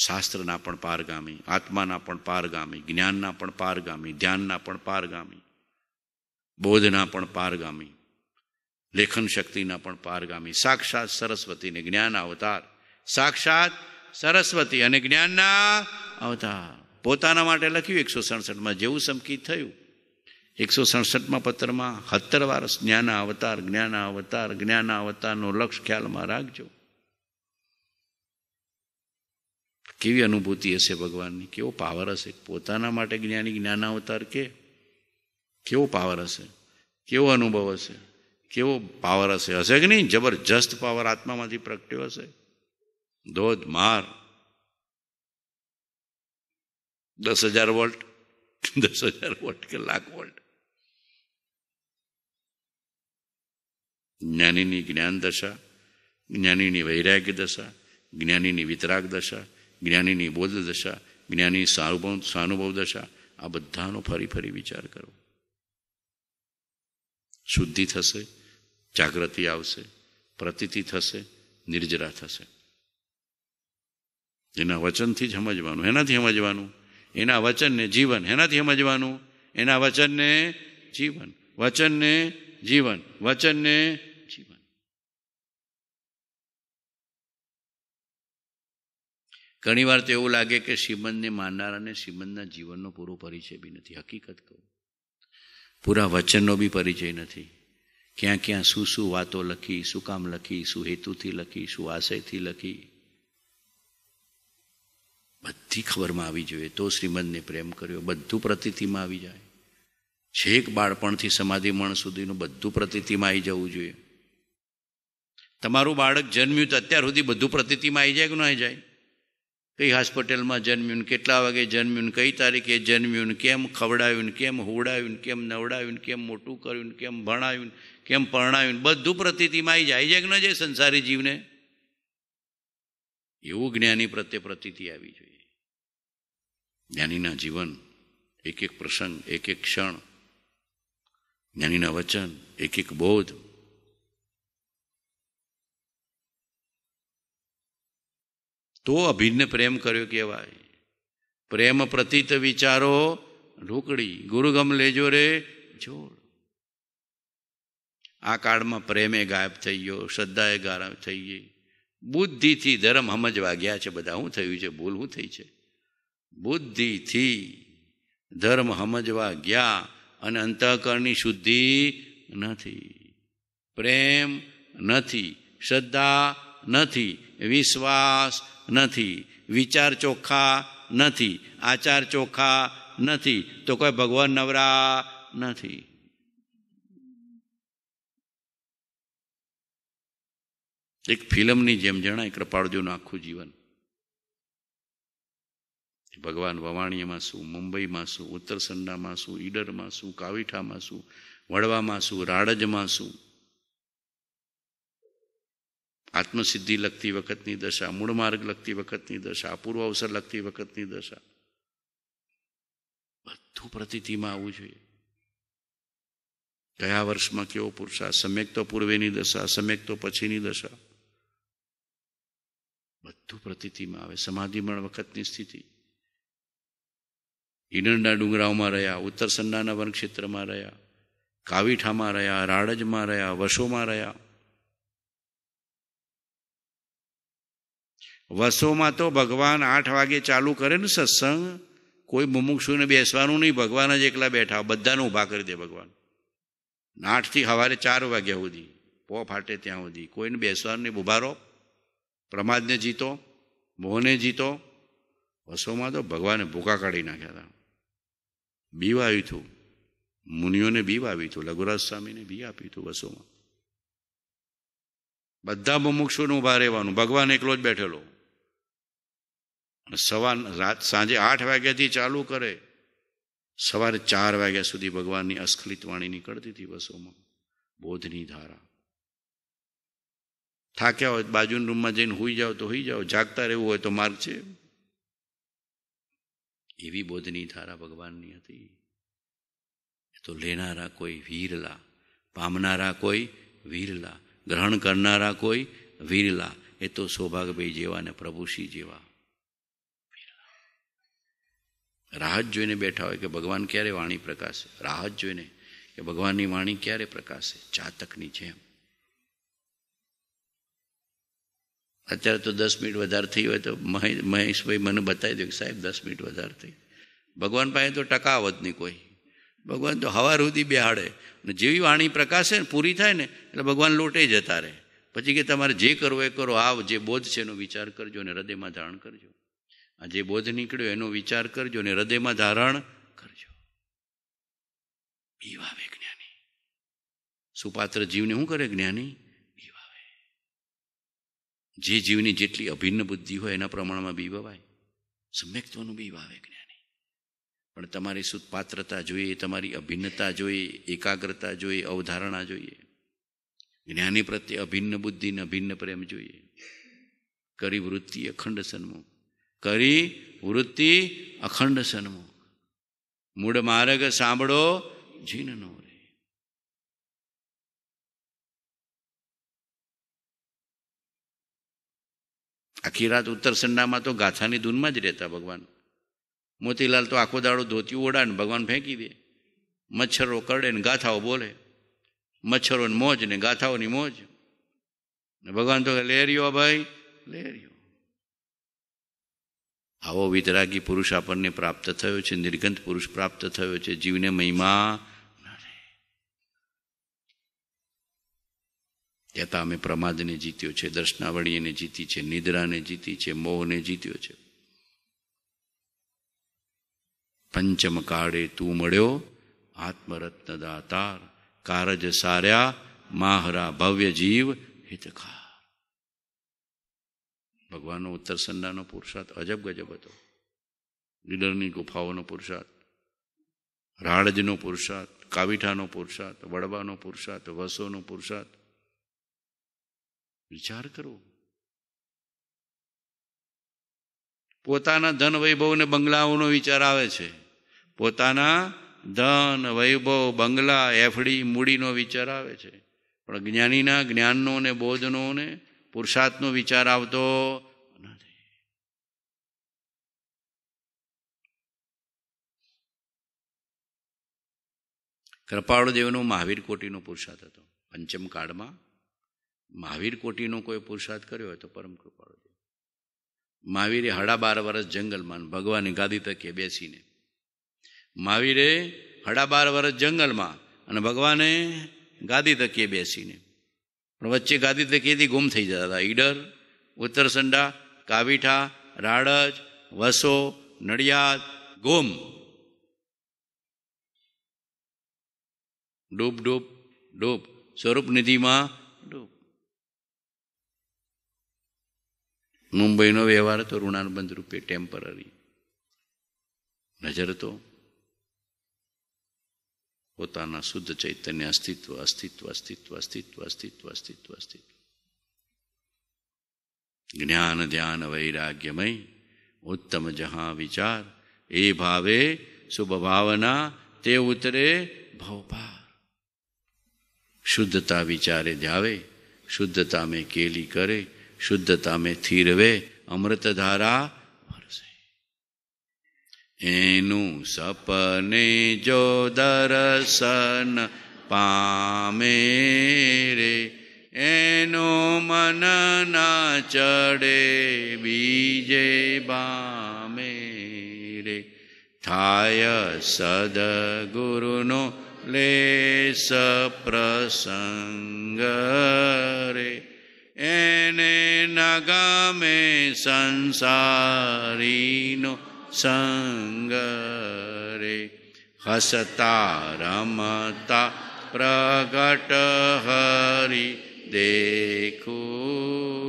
શાસ્ત્રના પણ પારગામી આત્માના પણ પારગામી જ્ઞાનના પણ પારગામી ધ્યાનના પણ પારગામી બોધના પણ પારગામી લેખન શક્તિના પણ પારગામી સાક્ષાત સરસ્વતીને જ્ઞાન અવતાર સાક્ષાત સરસ્વતી અને જ્ઞાનના અવતાર પોતાના માટે લખ્યું એકસો સડસઠમાં જેવું સંકિત થયું એકસો સડસઠમાં પત્રમાં સત્તર વાર જ્ઞાન અવતાર જ્ઞાન અવતાર જ્ઞાન અવતારનો લક્ષ ખ્યાલમાં રાખજો કેવી અનુભૂતિ હશે ભગવાનની કેવો પાવર હશે પોતાના માટે જ્ઞાની જ્ઞાન અવતાર કે કેવો પાવર હશે કેવો અનુભવ હશે કેવો પાવર હશે હશે કે નહીં જબરજસ્ત પાવર આત્મામાંથી પ્રગટ્યો હશે ધોધ માર દસ હજાર વોલ્ટ દસ હજાર વોલ્ટ કે લાખ વોલ્ટ જ્ઞાનીની જ્ઞાન દશા જ્ઞાનીની વૈરાગ્ય દશા જ્ઞાનીની વિતરાગ દશા જ્ઞાનીની બોધ દશા જ્ઞાની સાનુભવ સાનુભવ દશા આ બધાનો ફરી ફરી વિચાર કરો શુદ્ધિ થશે જાગૃતિ આવશે પ્રતીતિ થશે નિર્જરા થશે એના વચનથી જ સમજવાનું એનાથી સમજવાનું એના વચનને જીવન એનાથી સમજવાનું એના વચનને જીવન વચનને જીવન વચનને જીવન ઘણી વાર તો એવું લાગે કે શ્રીમંદને માનનાર અને શ્રીમંદના જીવનનો પૂરો પરિચય બી નથી હકીકત કહું પૂરા વચનનો બી પરિચય નથી ક્યાં ક્યાં શું શું વાતો લખી શું કામ લખી શું હેતુથી લખી શું આશયથી લખી બધી ખબરમાં આવી જોઈએ તો શ્રીમદને પ્રેમ કર્યો બધું પ્રતિથિમાં આવી જાય છેક બાળપણથી સમાધિ મણ સુધીનું બધું પ્રતિથિમાં આવી જવું જોઈએ તમારું બાળક જન્મ્યું તો અત્યાર સુધી બધું પ્રતિથિમાં આવી જાય કે ન આવી જાય કઈ હોસ્પિટલમાં જન્મ્યું કેટલા વાગે જન્મ્યું કઈ તારીખે જન્મ્યું કેમ ખવડાવ્યું કેમ હોવડાવ્યું ને કેમ નવડાવ્યું કેમ મોટું કર્યું ને કેમ ભણાવ્યું ને કેમ પરણાવ્યું બધું પ્રતિતિમાં આવી જાય છે કે ન જાય સંસારી જીવને એવું જ્ઞાની પ્રત્યે પ્રતિતિ આવી જોઈએ જ્ઞાનીના જીવન એક એક પ્રસંગ એક એક ક્ષણ જ્ઞાનીના વચન એક એક બોધ તો અભિન્ન પ્રેમ કર્યો કહેવાય પ્રેમ પ્રતીત વિચારો ઢોકળી ગુરુગમ લેજો રે જોડ આ કાળમાં પ્રેમે ગાયબ થઈ ગયો શ્રદ્ધાએ ગાયબ થઈ ગઈ બુદ્ધિથી ધર્મ સમજવા ગયા છે બધા શું થયું છે ભૂલ શું થઈ છે બુદ્ધિથી ધર્મ સમજવા ગયા અને અંતઃકરણની શુદ્ધિ નથી પ્રેમ નથી શ્રદ્ધા નથી વિશ્વાસ નથી વિચાર ચોખ્ખા નથી આચાર ચોખ્ખા નથી તો કોઈ ભગવાન નવરા નથી એક ફિલ્મની જેમ જણાય કૃપાળજોનું આખું જીવન ભગવાન વવાણીમાં શું મુંબઈમાં શું ઉત્તરસંડામાં શું ઈડરમાં શું કાવીઠામાં શું વડવામાં શું રાડજમાં શું આત્મસિદ્ધિ લગતી વખતની દશા મૂળ માર્ગ લગતી વખતની દશા અપૂર્વ અવસર લગતી વખતની દશા બધું પ્રતિથિમાં આવવું જોઈએ કયા વર્ષમાં કેવો પુરુષા સમ્યક તો પૂર્વેની દશા સમ્યક તો પછીની દશા બધું પ્રતિતિમાં આવે સમાધિમણ વખતની સ્થિતિ હિડંડા ડુંગરાઓમાં રહ્યા ઉત્તર સન્નાના ક્ષેત્રમાં રહ્યા કાવીઠામાં રહ્યા રાડજમાં રહ્યા વસોમાં રહ્યા વસોમાં તો ભગવાન આઠ વાગે ચાલુ કરે ને સત્સંગ કોઈ મુમુક્ષુને બેસવાનું નહીં ભગવાન જ એકલા બેઠા બધાને ઊભા કરી દે ભગવાન આઠથી સવારે ચાર વાગ્યા સુધી પો ફાટે ત્યાં સુધી કોઈને બેસવાનું નહીં ઉભા રહો પ્રમાદને જીતો મોહને જીતો વસોમાં તો ભગવાને ભૂકા કાઢી નાખ્યા હતા બીવ આવ્યું હતું મુનિઓને બીવ આવ્યું હતું લઘુરાજ સ્વામીને બી આપ્યું હતું વસોમાં બધા મુમુક્ષુનું ઉભા રહેવાનું ભગવાન એકલો જ બેઠેલો સવાર રાત સાંજે આઠ વાગ્યાથી ચાલુ કરે સવારે ચાર વાગ્યા સુધી ભગવાનની અસ્ખલિત વાણી નીકળતી હતી વસોમાં બોધની ધારા થાક્યા હોય બાજુના રૂમમાં જઈને હોઈ જાઓ તો હોઈ જાઓ જાગતા રહેવું હોય તો માર્ગ છે એવી બોધની ધારા ભગવાનની હતી તો લેનારા કોઈ વીરલા પામનારા કોઈ વીરલા ગ્રહણ કરનારા કોઈ વીરલા એ તો સૌભાગભાઈ જેવા ને પ્રભુશ્રી જેવા રાહત જોઈને બેઠા હોય કે ભગવાન ક્યારે વાણી પ્રકાશે રાહત જોઈને કે ભગવાનની વાણી ક્યારે પ્રકાશે ચાતકની જેમ અત્યારે તો દસ મિનિટ વધારે થઈ હોય તો મહેશભાઈ મને બતાવી દો કે સાહેબ દસ મિનિટ વધારે થઈ ભગવાન પાસે તો ટકાવત નહીં કોઈ ભગવાન તો હવા સુધી બેહાડે અને જેવી વાણી પ્રકાશે ને પૂરી થાય ને એટલે ભગવાન લોટે જતા રહે પછી કે તમારે જે કરવું એ કરો આવ જે બોધ છે એનો વિચાર કરજો અને હૃદયમાં ધારણ કરજો આ જે બોધ નીકળ્યો એનો વિચાર કરજો અને હૃદયમાં ધારણ કરજો એ વાવે જ્ઞાની સુપાત્ર જીવને શું કરે જ્ઞાની જે જીવની જેટલી અભિન્ન બુદ્ધિ હોય એના પ્રમાણમાં બીવાવાય સમ્યક્ત્વનું બી આવે જ્ઞાની પણ તમારી શું જોઈએ તમારી અભિન્નતા જોઈએ એકાગ્રતા જોઈએ અવધારણા જોઈએ જ્ઞાની પ્રત્યે અભિન્ન બુદ્ધિને અભિન્ન પ્રેમ જોઈએ કરી વૃત્તિ અખંડ સન્મો કરી વૃત્તિ અખંડ સન્મો મૂળ માર્ગ સાંભળો જીનનો આખી રાત ઉત્તર સંડામાં તો ગાથાની ધૂનમાં જ રહેતા ભગવાન મોતીલાલ તો આખો દાડો ધોતી ઓડાને ભગવાન ફેંકી દે મચ્છરો કરડે ને ગાથાઓ બોલે મચ્છરોની મોજ ને ગાથાઓની મોજ ને ભગવાન તો લેરિયો ભાઈ લેરિયો આવો વિતરાગી પુરુષ આપણને પ્રાપ્ત થયો છે નિર્ગંધ પુરુષ પ્રાપ્ત થયો છે જીવને મહિમા કહેતા અમે પ્રમાદને જીત્યો છે દર્શનાવળીને જીતી છે નિદ્રાને જીતી છે મોહને જીત્યો છે પંચમ કાળે તું મળ્યો આત્મરત્ન દાતાર કારજ સાર્યા માહરા ભવ્ય જીવ હિતકાર ભગવાનનો ઉત્તર સંડાનો પુરુષાર્થ અજબ ગજબ હતો લીડરની ગુફાઓનો પુરુષાર્થ રાળજનો પુરુષાર્થ કાવીઠાનો પુરુષાર્થ વડવાનો પુરુષાર્થ વસોનો પુરુષાર્થ વિચાર કરો પોતાના ધન વૈભવ ને બંગલાઓનો વિચાર આવે છે પોતાના ધન વૈભવ બંગલા એફડી મૂડીનો વિચાર આવે છે પણ જ્ઞાનીના જ્ઞાનનો ને બોધનો ને પુરુષાર્થનો વિચાર આવતો નથી કૃપાળુદેવનો મહાવીર કોટીનો પુરુષાર્થ હતો પંચમ કાળમાં મહાવીર કોટીનો કોઈ પુરુષાર્થ કર્યો હોય તો પરમ કૃપાળુ છે મહાવીરે હડા બાર વર્ષ જંગલમાં ભગવાનની ગાદી તકે બેસીને મહાવીરે હડા બાર વર્ષ જંગલમાં અને ભગવાને ગાદી તકીએ બેસીને પણ વચ્ચે ગાદી તકીએથી ગુમ થઈ જતા હતા ઈડર ઉત્તરસંડા કાવીઠા રાડજ વસો નડિયાદ ગોમ ડૂબ ડૂબ ડૂબ સ્વરૂપ નિધિમાં ડૂબ મુંબઈનો વ્યવહાર હતો ઋણાનુબંધ રૂપે ટેમ્પરરી નજર તો પોતાના શુદ્ધ ચૈતન્ય અસ્તિત્વ અસ્તિત્વ અસ્તિત્વ અસ્તિત્વ અસ્તિત્વ અસ્તિત્વ અસ્તિત્વ જ્ઞાન ધ્યાન વૈરાગ્યમય ઉત્તમ જહા વિચાર એ ભાવે શુભ ભાવના તે ઉતરે ભવભાર શુદ્ધતા વિચારે ધ્યાવે શુદ્ધતા મેં કેલી કરે શુદ્ધતા મેં રવે અમૃતધારા એનું સપને જો દર્શન પામે રે એનો મન ના ચડે બીજે બામે રે થાય સદગુરુનો સ પ્રસંગ રે એને નગમે સંસારીનો સંગ રે હસતા રમતા પ્રગટ હરી દેખો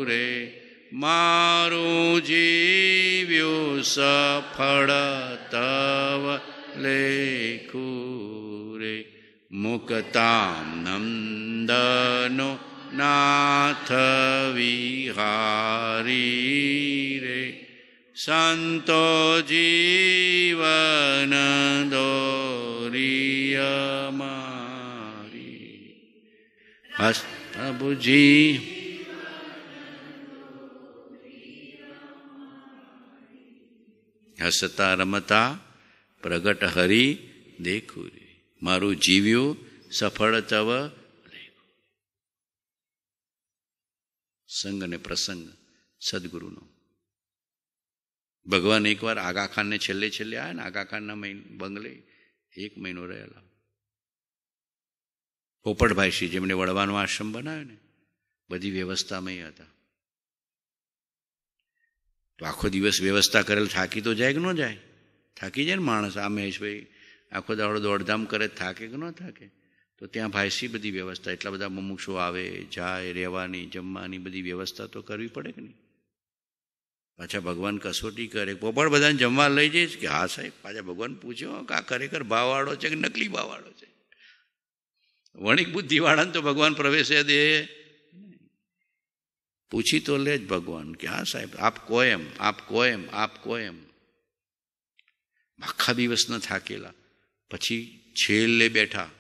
રે મારું જીવ્યું સફળ તવ લેખું રે મુકતામ નંદનો નાથ વિહારી રે સંતો જીવન દોરિય મારી હસ્તભુજી હસતા રમતા પ્રગટ હરી દેખુરી મારું જીવ્યું સફળ તવ સંગ અને પ્રસંગ સદગુરુનો ભગવાન એકવાર આગા છેલ્લે છેલ્લે આવ્યા ને આગા ખાનના બંગલે એક મહિનો રહેલા પોપટભાઈશ્રી જેમણે વડવાનો આશ્રમ બનાવ્યો ને બધી વ્યવસ્થામાં હતા તો આખો દિવસ વ્યવસ્થા કરેલ થાકી તો જાય કે ન જાય થાકી જાય ને માણસ આ મહેશભાઈ આખો દાડો દોડધામ કરે થાકે કે ન થાકે તો ત્યાં ભાઈસી બધી વ્યવસ્થા એટલા બધા મુમુક્ષો આવે જાય રહેવાની જમવાની બધી વ્યવસ્થા તો કરવી પડે કે નહીં પાછા ભગવાન કસોટી કરે પોપડ બધાને જમવા લઈ જઈશ કે હા સાહેબ પાછા ભગવાન પૂછ્યો કે આ ખરેખર ભાવવાળો છે કે નકલી ભાવવાળો છે વણિક બુદ્ધિવાળાને તો ભગવાન પ્રવેશે દે પૂછી તો લે જ ભગવાન કે હા સાહેબ આપ કો આપ કો આપ કો આખા દિવસના થાકેલા પછી છેલ્લે બેઠા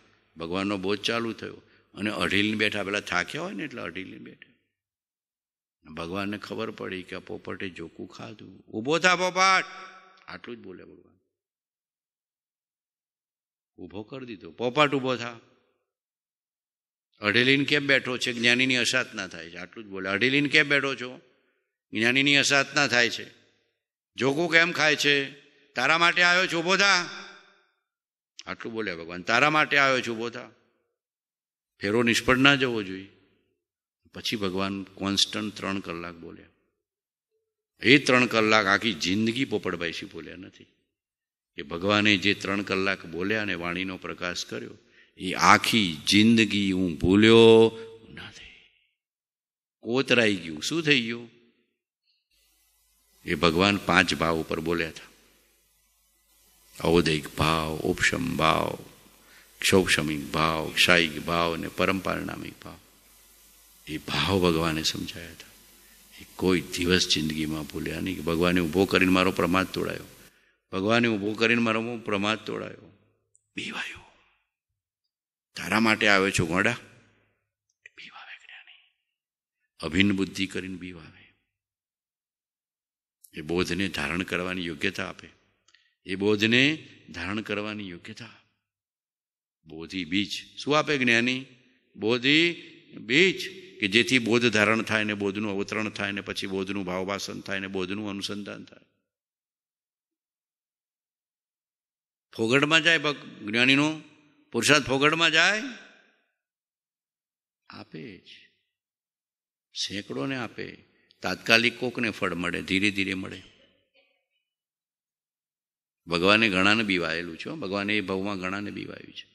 ભગવાનનો બોધ ચાલુ થયો અને અઢીલને બેઠા પેલા થાક્યા હોય ને એટલે અઢીલને બેઠા ભગવાનને ખબર પડી કે પોપટે જોકું ખાધું ઊભો થા પોપટ આટલું જ બોલે ભગવાન ઊભો કરી દીધો પોપટ ઊભો થા અઢેલીને કેમ બેઠો છે જ્ઞાનીની અસાધના થાય છે આટલું જ બોલે અઢેલીને કેમ બેઠો છો જ્ઞાનીની અસાધના થાય છે જોગું કેમ ખાય છે તારા માટે આવ્યો છું ઊભો થા આટલું બોલ્યા ભગવાન તારા માટે આવ્યો છું બોધા ફેરો નિષ્ફળ ના જવો જોઈએ પછી ભગવાન કોન્સ્ટન્ટ ત્રણ કલાક બોલ્યા એ ત્રણ કલાક આખી જિંદગી પોપટભાઈથી બોલ્યા નથી એ ભગવાને જે ત્રણ કલાક બોલ્યા અને વાણીનો પ્રકાશ કર્યો એ આખી જિંદગી હું ભૂલ્યો નથી કોતરાઈ ગયું શું થઈ ગયું એ ભગવાન પાંચ ભાવ ઉપર બોલ્યા હતા ઔદયિક ભાવ ઉપશમ ભાવ ક્ષૌક્ષમિક ભાવ ક્ષાયિક ભાવ અને પરંપરાનામિક ભાવ એ ભાવ ભગવાને સમજાયા હતા એ કોઈ દિવસ જિંદગીમાં ભૂલ્યા નહીં કે ભગવાને ઊભો કરીને મારો પ્રમાદ તોડાયો ભગવાને ઊભો કરીને મારો પ્રમાદ તોડાયો પીવાયો તારા માટે આવ્યો છું ગોડા બીવાવે કર્યા નહીં અભિન્ન બુદ્ધિ કરીને બીવાવે એ બોધને ધારણ કરવાની યોગ્યતા આપે એ બોધને ધારણ કરવાની યોગ્યતા બોધિ બીજ શું આપે જ્ઞાની બોધિ બીજ કે જેથી બોધ ધારણ થાય ને બોધનું અવતરણ થાય ને પછી બોધનું ભાવભાસન થાય ને બોધનું અનુસંધાન થાય ફોગડમાં જાય જ્ઞાનીનો પુરુષાર્થ ફોગડમાં જાય આપે જ સેંકડોને આપે તાત્કાલિક કોકને ફળ મળે ધીરે ધીરે મળે ભગવાને ઘણાને બીવાયેલું છે ભગવાને એ ભાવમાં ઘણાને બીવાયું છે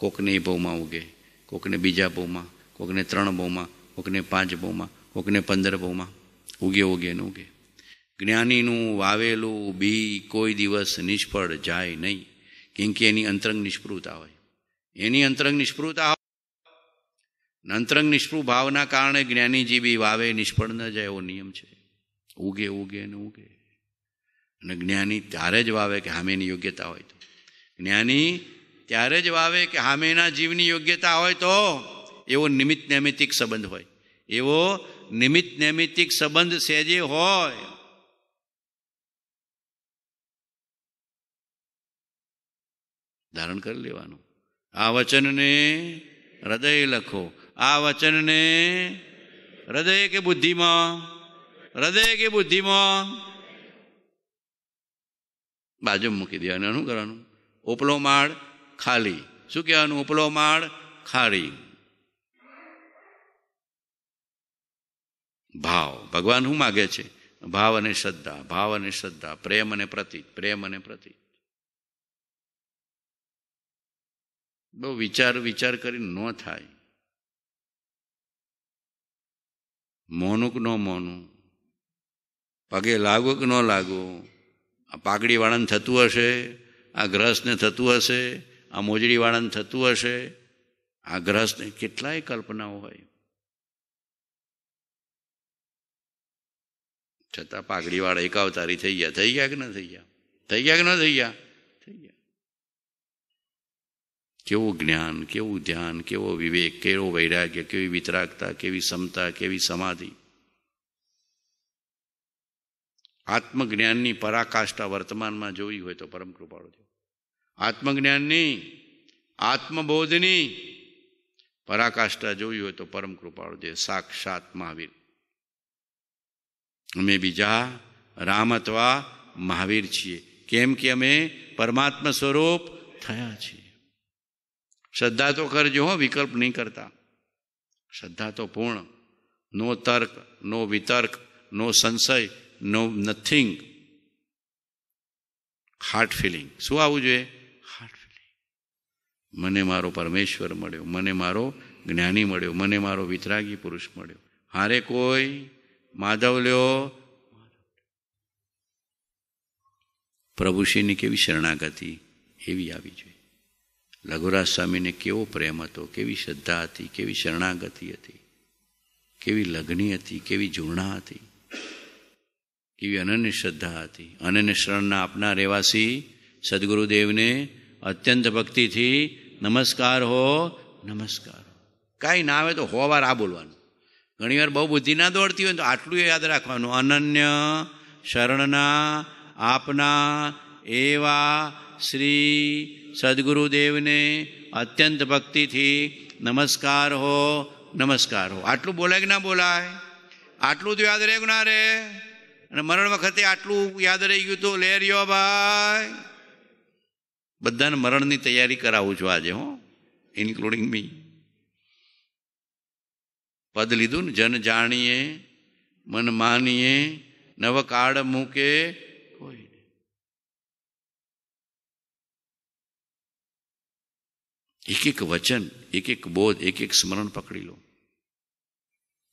કોકને એ ભાવમાં ઉગે કોકને બીજા ભાવમાં કોકને ત્રણ ભાવમાં કોકને પાંચ ભાવમાં કોકને પંદર ભાવમાં ઉગે ઉગે ને ઉગે જ્ઞાનીનું વાવેલું બી કોઈ દિવસ નિષ્ફળ જાય નહીં કેમ કે એની અંતરંગ નિષ્ફળતા હોય એની અંતરંગ નિષ્ફળતા અંતરંગ નિષ્ફળ ભાવના કારણે જ્ઞાનીજી બી વાવે નિષ્ફળ ન જાય એવો નિયમ છે ઉગે ઉગે ને ઉગે અને જ્ઞાની ત્યારે જ વાવે કે હામેની યોગ્યતા હોય તો જ્ઞાની ત્યારે જ વાવે કે હામેના જીવની યોગ્યતા હોય તો એવો નિમિત્ત નૈમિતિક સંબંધ હોય એવો નિમિત્ત નૈમિતિક સંબંધ સહેજે હોય ધારણ કરી લેવાનું આ વચનને હૃદય લખો આ વચનને હૃદય કે બુદ્ધિમાં હૃદય કે બુદ્ધિમાં બાજુમાં મૂકી દેવાનું શું કરવાનું ઉપલો માળ ખાલી શું કહેવાનું ઉપલો માળ ખાલી ભાવ ભગવાન શું માગે છે ભાવ અને શ્રદ્ધા ભાવ અને શ્રદ્ધા પ્રેમ અને પ્રતિક પ્રેમ અને પ્રતિક બહુ વિચાર વિચાર કરી ન થાય મોનુક ન મોનું પગે લાગો કે ન લાગુ આ પાઘડીવાળાને થતું હશે આ ગ્રહસ્થને થતું હશે આ મોજડીવાળાને થતું હશે આ ગ્રહસ્થને કેટલાય કલ્પનાઓ હોય છતાં પાઘડીવાળા એક અવતારી થઈ ગયા થઈ ગયા કે ન થઈ ગયા થઈ ગયા કે ન થઈ ગયા થઈ ગયા કેવું જ્ઞાન કેવું ધ્યાન કેવો વિવેક કેવો વૈરાગ્ય કેવી વિતરાગતા કેવી ક્ષમતા કેવી સમાધિ આત્મજ્ઞાનની પરાકાષ્ઠા વર્તમાનમાં જોવી હોય તો પરમ કૃપાળુ છે આત્મજ્ઞાનની આત્મબોધની પરાકાષ્ઠા જોવી હોય તો પરમ કૃપાળુ છે સાક્ષાત મહાવીર અમે બીજા રામ અથવા મહાવીર છીએ કેમ કે અમે પરમાત્મા સ્વરૂપ થયા છીએ શ્રદ્ધા તો કરજો હો વિકલ્પ નહીં કરતા શ્રદ્ધા તો પૂર્ણ નો તર્ક નો વિતર્ક નો સંશય નો નથિંગ હાર્ટ ફિલિંગ શું આવવું જોઈએ હાર્ટ ફિલિંગ મને મારો પરમેશ્વર મળ્યો મને મારો જ્ઞાની મળ્યો મને મારો વિતરાગી પુરુષ મળ્યો હારે કોઈ માધવ લ્યો પ્રભુશ્રીની કેવી શરણાગતિ એવી આવી જોઈએ લઘુરાજ સ્વામીને કેવો પ્રેમ હતો કેવી શ્રદ્ધા હતી કેવી શરણાગતિ હતી કેવી લગ્ની હતી કેવી ઝૂર્ણા હતી કેવી અનન્ય શ્રદ્ધા હતી અનન્ય શરણના આપના રહેવાસી સદગુરુદેવને અત્યંત ભક્તિથી નમસ્કાર હો નમસ્કાર કાંઈ ના આવે તો હો વાર આ બોલવાનું ઘણીવાર બહુ બુદ્ધિ ના દોડતી હોય તો આટલું યાદ રાખવાનું અનન્ય શરણના આપના એવા શ્રી સદગુરુદેવને અત્યંત ભક્તિથી નમસ્કાર હો નમસ્કાર હો આટલું બોલાય કે ના બોલાય આટલું તો યાદ રહે ના રે અને મરણ વખતે આટલું યાદ રહી ગયું તો લે રહ્યો ભાઈ બધાને મરણની તૈયારી કરાવું છું આજે હો ઇન્ક્લુડિંગ મી પદ લીધું ને જન જાણીએ મન માનીએ નવ કાળ મૂકે કોઈ એક એક વચન એક એક બોધ એક એક સ્મરણ પકડી લો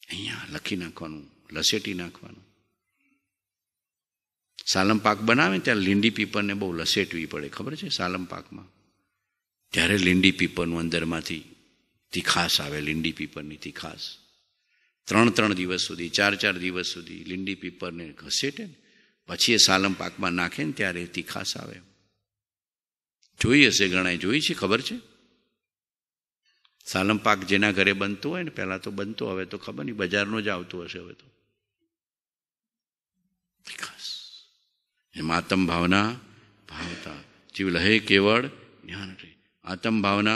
અહીંયા લખી નાખવાનું લસેટી નાખવાનું સાલમ પાક બનાવે ત્યારે લીંડી પીપરને બહુ લસેટવી પડે ખબર છે સાલમ પાકમાં ત્યારે લીંડી પીપરનું અંદરમાંથી તીખાસ આવે લીંડી પીપરની તીખાસ ત્રણ ત્રણ દિવસ સુધી ચાર ચાર દિવસ સુધી લીંડી પીપરને ઘસેટે ને પછી એ સાલમ પાકમાં નાખે ને ત્યારે તીખાસ આવે જોઈ હશે ઘણાએ જોઈ છે ખબર છે સાલમ પાક જેના ઘરે બનતો હોય ને પહેલાં તો બનતો હવે તો ખબર નહીં બજારનો જ આવતો હશે હવે તો आत्म भावना भावता जीव लहे केवल ज्ञान रे आत्म भावना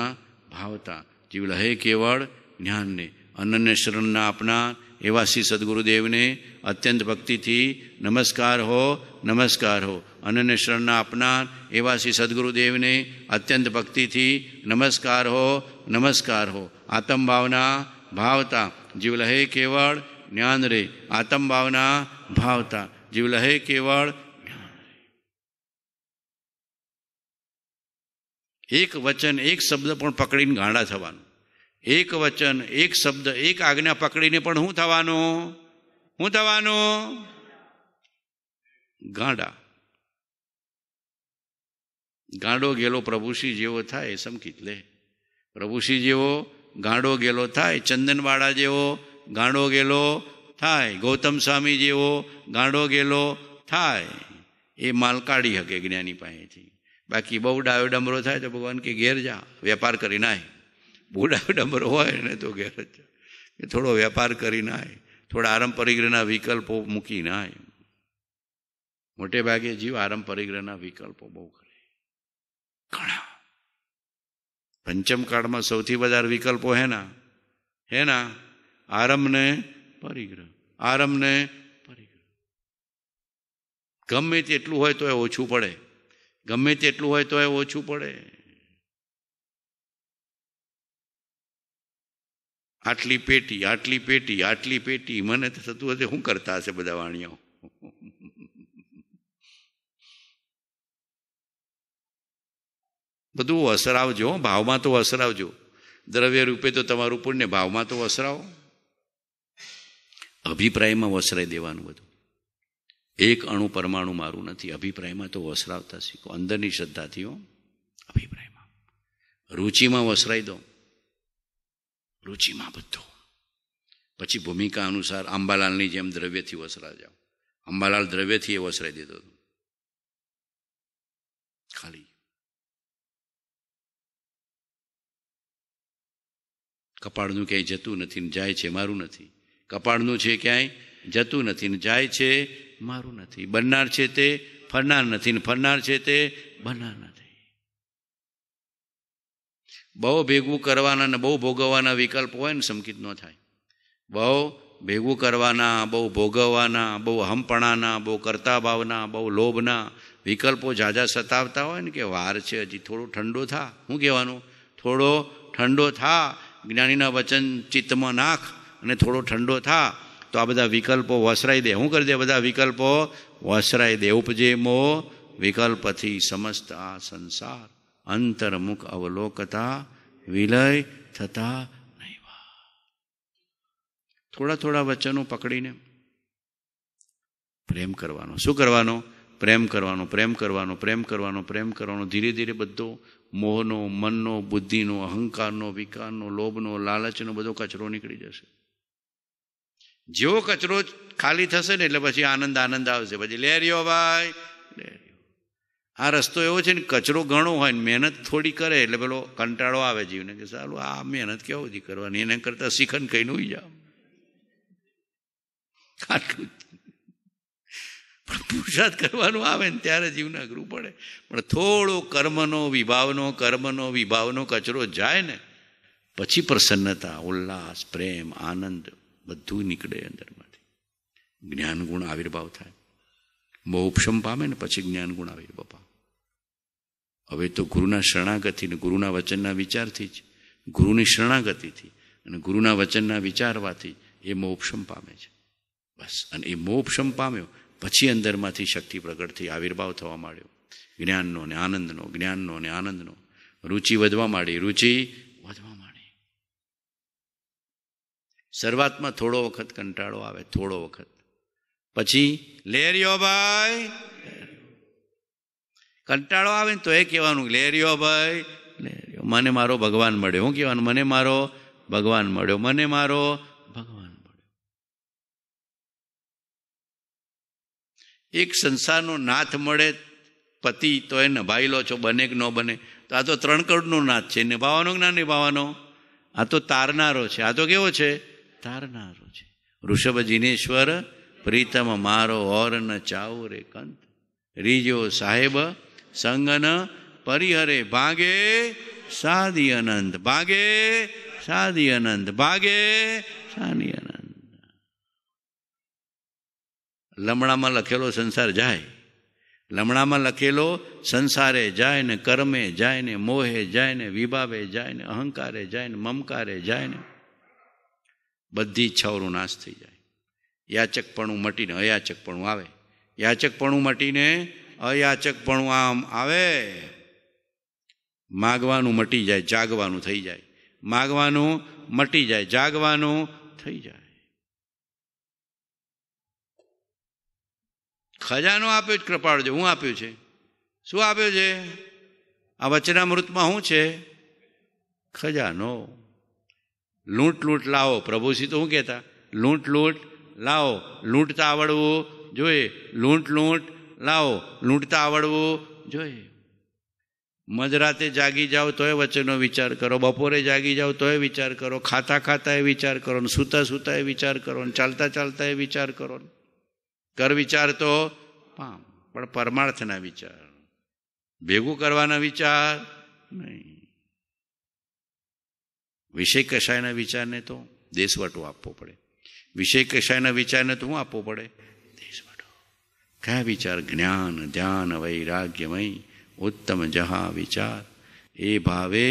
भावता जीव लहे केवल ज्ञान ने अन्य शरण न अपना एवं श्री सदगुरुदेव ने अत्यंत भक्ति थी नमस्कार हो नमस्कार हो अन्य शरण न अपना एवं श्री सदगुरुदेव ने अत्यंत भक्ति थी नमस्कार हो नमस्कार हो आत्म भावना भावता जीव लहे केवल ज्ञान रे आत्म भावना भावता जीव लहे केवल એક વચન એક શબ્દ પણ પકડીને ગાંડા થવાનું એક વચન એક શબ્દ એક આજ્ઞા પકડીને પણ હું થવાનું હું થવાનું ગાંડા ગાંડો ગેલો પ્રભુશ્રી જેવો થાય સમકીત લે પ્રભુશ્રી જેવો ગાંડો ગેલો થાય ચંદનવાળા જેવો ગાંડો ગેલો થાય ગૌતમ સ્વામી જેવો ગાંડો ગેલો થાય એ માલકાડી હકે જ્ઞાની પાસેથી બાકી બહુ ડાયો ડમરો થાય તો ભગવાન કે ઘેર જા વેપાર કરી નાય બહુ ડાયો ડમરો હોય ને તો ઘેર જ કે થોડો વેપાર કરી નાય થોડા આરંભ પરિગ્રહના વિકલ્પો મૂકી નાય મોટે ભાગે જીવ આરંભ પરિગ્રહના વિકલ્પો બહુ કરે ઘણા પંચમ કાળમાં સૌથી વધારે વિકલ્પો હેના હેના આરંભને પરિગ્રહ આરંભને પરિગ્રહ ગમે તેટલું હોય તો એ ઓછું પડે ગમે તેટલું હોય તો એ ઓછું પડે આટલી પેટી આટલી પેટી આટલી પેટી મને તો થતું હશે શું કરતા હશે બધા વાણિયાઓ બધું અસરાવજો ભાવમાં તો અસરાવજો દ્રવ્ય રૂપે તો તમારું પુણ્ય ભાવમાં તો વસરાવો અભિપ્રાયમાં વસરાઈ દેવાનું બધું એક અણુ પરમાણુ મારું નથી અભિપ્રાયમાં તો વસરાવતા શીખો અંદરની શ્રદ્ધાથી હો અભિપ્રાયમાં રુચિમાં વસરાઈ દો રુચિમાં બધું પછી ભૂમિકા અનુસાર અંબાલાલની જેમ દ્રવ્યથી વસરા જાઓ અંબાલાલ દ્રવ્યથી એ વસરાઈ દીધો હતો ખાલી કપાળનું ક્યાંય જતું નથી ને જાય છે મારું નથી કપાળનું છે ક્યાંય જતું નથી ને જાય છે મારું નથી બનનાર છે તે ફરનાર નથી ને ફરનાર છે તે બનનાર નથી બહુ ભેગું કરવાના ને બહુ ભોગવવાના વિકલ્પ હોય ને સંકિત ન થાય બહુ ભેગું કરવાના બહુ ભોગવવાના બહુ હમપણાના બહુ કરતા ભાવના બહુ લોભના વિકલ્પો ઝાઝા સતાવતા હોય ને કે વાર છે હજી થોડો ઠંડો થા શું કહેવાનું થોડો ઠંડો થા જ્ઞાનીના વચન ચિત્તમાં નાખ અને થોડો ઠંડો થા તો આ બધા વિકલ્પો વસરાઈ દે શું કરી દે બધા વિકલ્પો વસરાઈ દે ઉપજે ઉપજેમો વિકલ્પથી સમસ્ત આ સંસાર અંતરમુખ અવલોકતા વિલય થતા નૈવા થોડા થોડા વચનો પકડીને પ્રેમ કરવાનો શું કરવાનો પ્રેમ કરવાનો પ્રેમ કરવાનો પ્રેમ કરવાનો પ્રેમ કરવાનો ધીરે ધીરે બધો મોહનો મનનો બુદ્ધિનો અહંકારનો વિકારનો લોભનો લાલચનો બધો કચરો નીકળી જશે જેવો કચરો ખાલી થશે ને એટલે પછી આનંદ આનંદ આવશે પછી લેરિયો ભાઈ લેરિયો આ રસ્તો એવો છે ને કચરો ઘણો હોય ને મહેનત થોડી કરે એટલે પેલો કંટાળો આવે જીવને કે સારું આ મહેનત કેવો હતી કરવાની એને કરતાં શીખન કહીને ઉઈ જાઓ પુરુષાર્થ કરવાનું આવે ને ત્યારે જીવને અઘરું પડે પણ થોડો કર્મનો વિભાવનો કર્મનો વિભાવનો કચરો જાય ને પછી પ્રસન્નતા ઉલ્લાસ પ્રેમ આનંદ બધું નીકળે અંદરમાંથી જ્ઞાન ગુણ આવિર્ભાવ થાય મોક્ષમ પામે ને પછી જ્ઞાન ગુણ આવિર્ભાવ પામે હવે તો ગુરુના શરણાગતિને ગુરુના વચનના વિચારથી જ ગુરુની શરણાગતિથી અને ગુરુના વચનના વિચારવાથી એ મોક્ષમ પામે છે બસ અને એ મોક્ષમ પામ્યો પછી અંદરમાંથી શક્તિ પ્રગટથી આવિર્ભાવ થવા માંડ્યો જ્ઞાનનો ને આનંદનો જ્ઞાનનો ને આનંદનો રુચિ વધવા માંડી રુચિ શરૂઆતમાં થોડો વખત કંટાળો આવે થોડો વખત પછી લેરિયો ભાઈ કંટાળો આવે ને તો એ કહેવાનું લેરિયો ભાઈ લેરિયો મને મારો ભગવાન મળ્યો હું કહેવાનું મને મારો ભગવાન મળ્યો મને મારો ભગવાન મળ્યો એક સંસારનો નાથ મળે પતિ તો એ નભાઈ લો છો બને કે ન બને તો આ તો ત્રણ કરોડનો નાથ છે નિભાવવાનો કે ના નિભાવવાનો આ તો તારનારો છે આ તો કેવો છે તારનારો છે ઋષભ જિનેશ્વર પ્રીતમ મારો ઓરન ચાઉ રે કંત રીજો સાહેબ સંગન પરિહરે ભાગે સાદી અનંત ભાગે સાદી અનંત ભાગે સાદી અનંત લમણામાં લખેલો સંસાર જાય લમણામાં લખેલો સંસારે જાય ને કર્મે જાય ને મોહે જાય ને વિભાવે જાય ને અહંકારે જાય ને મમકારે જાય ને બધી ઈચ્છાઓનો નાશ થઈ જાય યાચકપણું મટીને અયાચકપણું આવે યાચકપણું મટીને અયાચકપણું આમ આવે માગવાનું મટી જાય જાગવાનું થઈ જાય માગવાનું મટી જાય જાગવાનું થઈ જાય ખજાનો આપ્યો જ કૃપાળો છે હું આપ્યું છે શું આપ્યું છે આ વચનામૃતમાં શું છે ખજાનો લૂંટ લૂંટ લાવો પ્રભુશ્રી તો શું કહેતા લૂંટ લૂંટ લાવો લૂંટતા આવડવું જોઈએ લૂંટ લૂંટ લાવો લૂંટતા આવડવું જોઈએ મધરાતે જાગી જાઓ તોય વચ્ચેનો વિચાર કરો બપોરે જાગી જાઓ તોય વિચાર કરો ખાતા ખાતા એ વિચાર કરો ને સૂતા સૂતા એ વિચાર કરો ને ચાલતા ચાલતા એ વિચાર કરો ને કર વિચાર તો પામ પણ પરમાર્થના વિચાર ભેગું કરવાના વિચાર નહીં વિષય કશાયના વિચારને તો દેશવટો આપવો પડે વિષય કશાયના વિચારને તો હું આપવો પડે દેશવટો કયા વિચાર જ્ઞાન ધ્યાન વૈરાગ્યમય ઉત્તમ જહા વિચાર એ ભાવે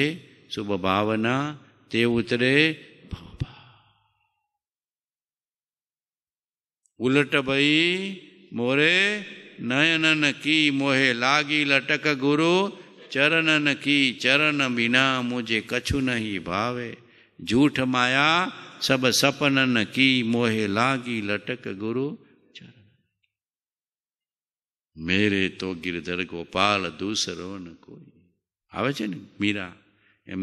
શુભ ભાવના તે ઉતરે ઉલટ ભઈ મોરે નયન કી મોહે લાગી લટક ગુરુ चरण न की चरण बिना मुझे कछु नहीं भावे झूठ माया सब सपनन की मोहे लागी लटक गुरु चरण मेरे तो गिरधर गोपाल दूसरो न कोई आवे मीरा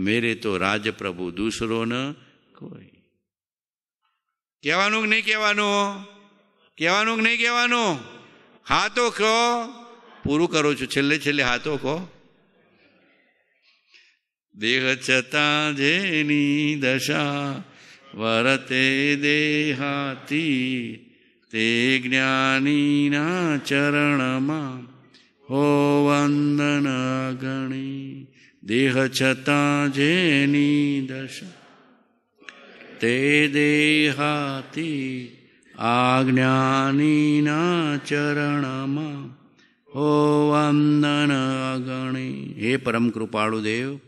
मेरे तो राज प्रभु दूसरो न कोई कहवानू नहीं कहवानू कहवानू नहीं कहवानू हाथों को पूरु करो छो छे हाथों को દેહ છતાં જેની દશા વરતે દેહાતી તે જ્ઞાનીના ચરણમાં હો વંદન ગણી દેહ છતાં જેની દશા તે દેહાતી આ જ્ઞાનીના ચરણમાં હો વંદન ગણી હે પરમ કૃપાળુ દેવ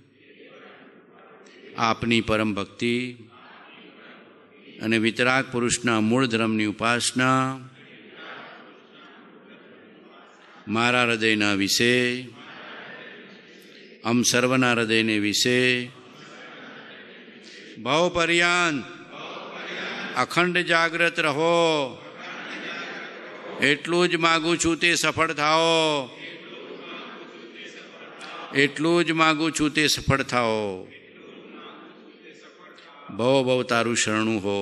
આપની પરમ ભક્તિ અને વિતરાગ પુરુષના મૂળ ધર્મની ઉપાસના મારા હૃદયના વિશે અમ સર્વના હૃદયને વિશે ભાવ પર્યાંત અખંડ જાગ્રત રહો એટલું જ માગું છું તે સફળ થાઓ એટલું જ માગું છું તે સફળ થાઓ ભવ ભવ તારું શરણું હો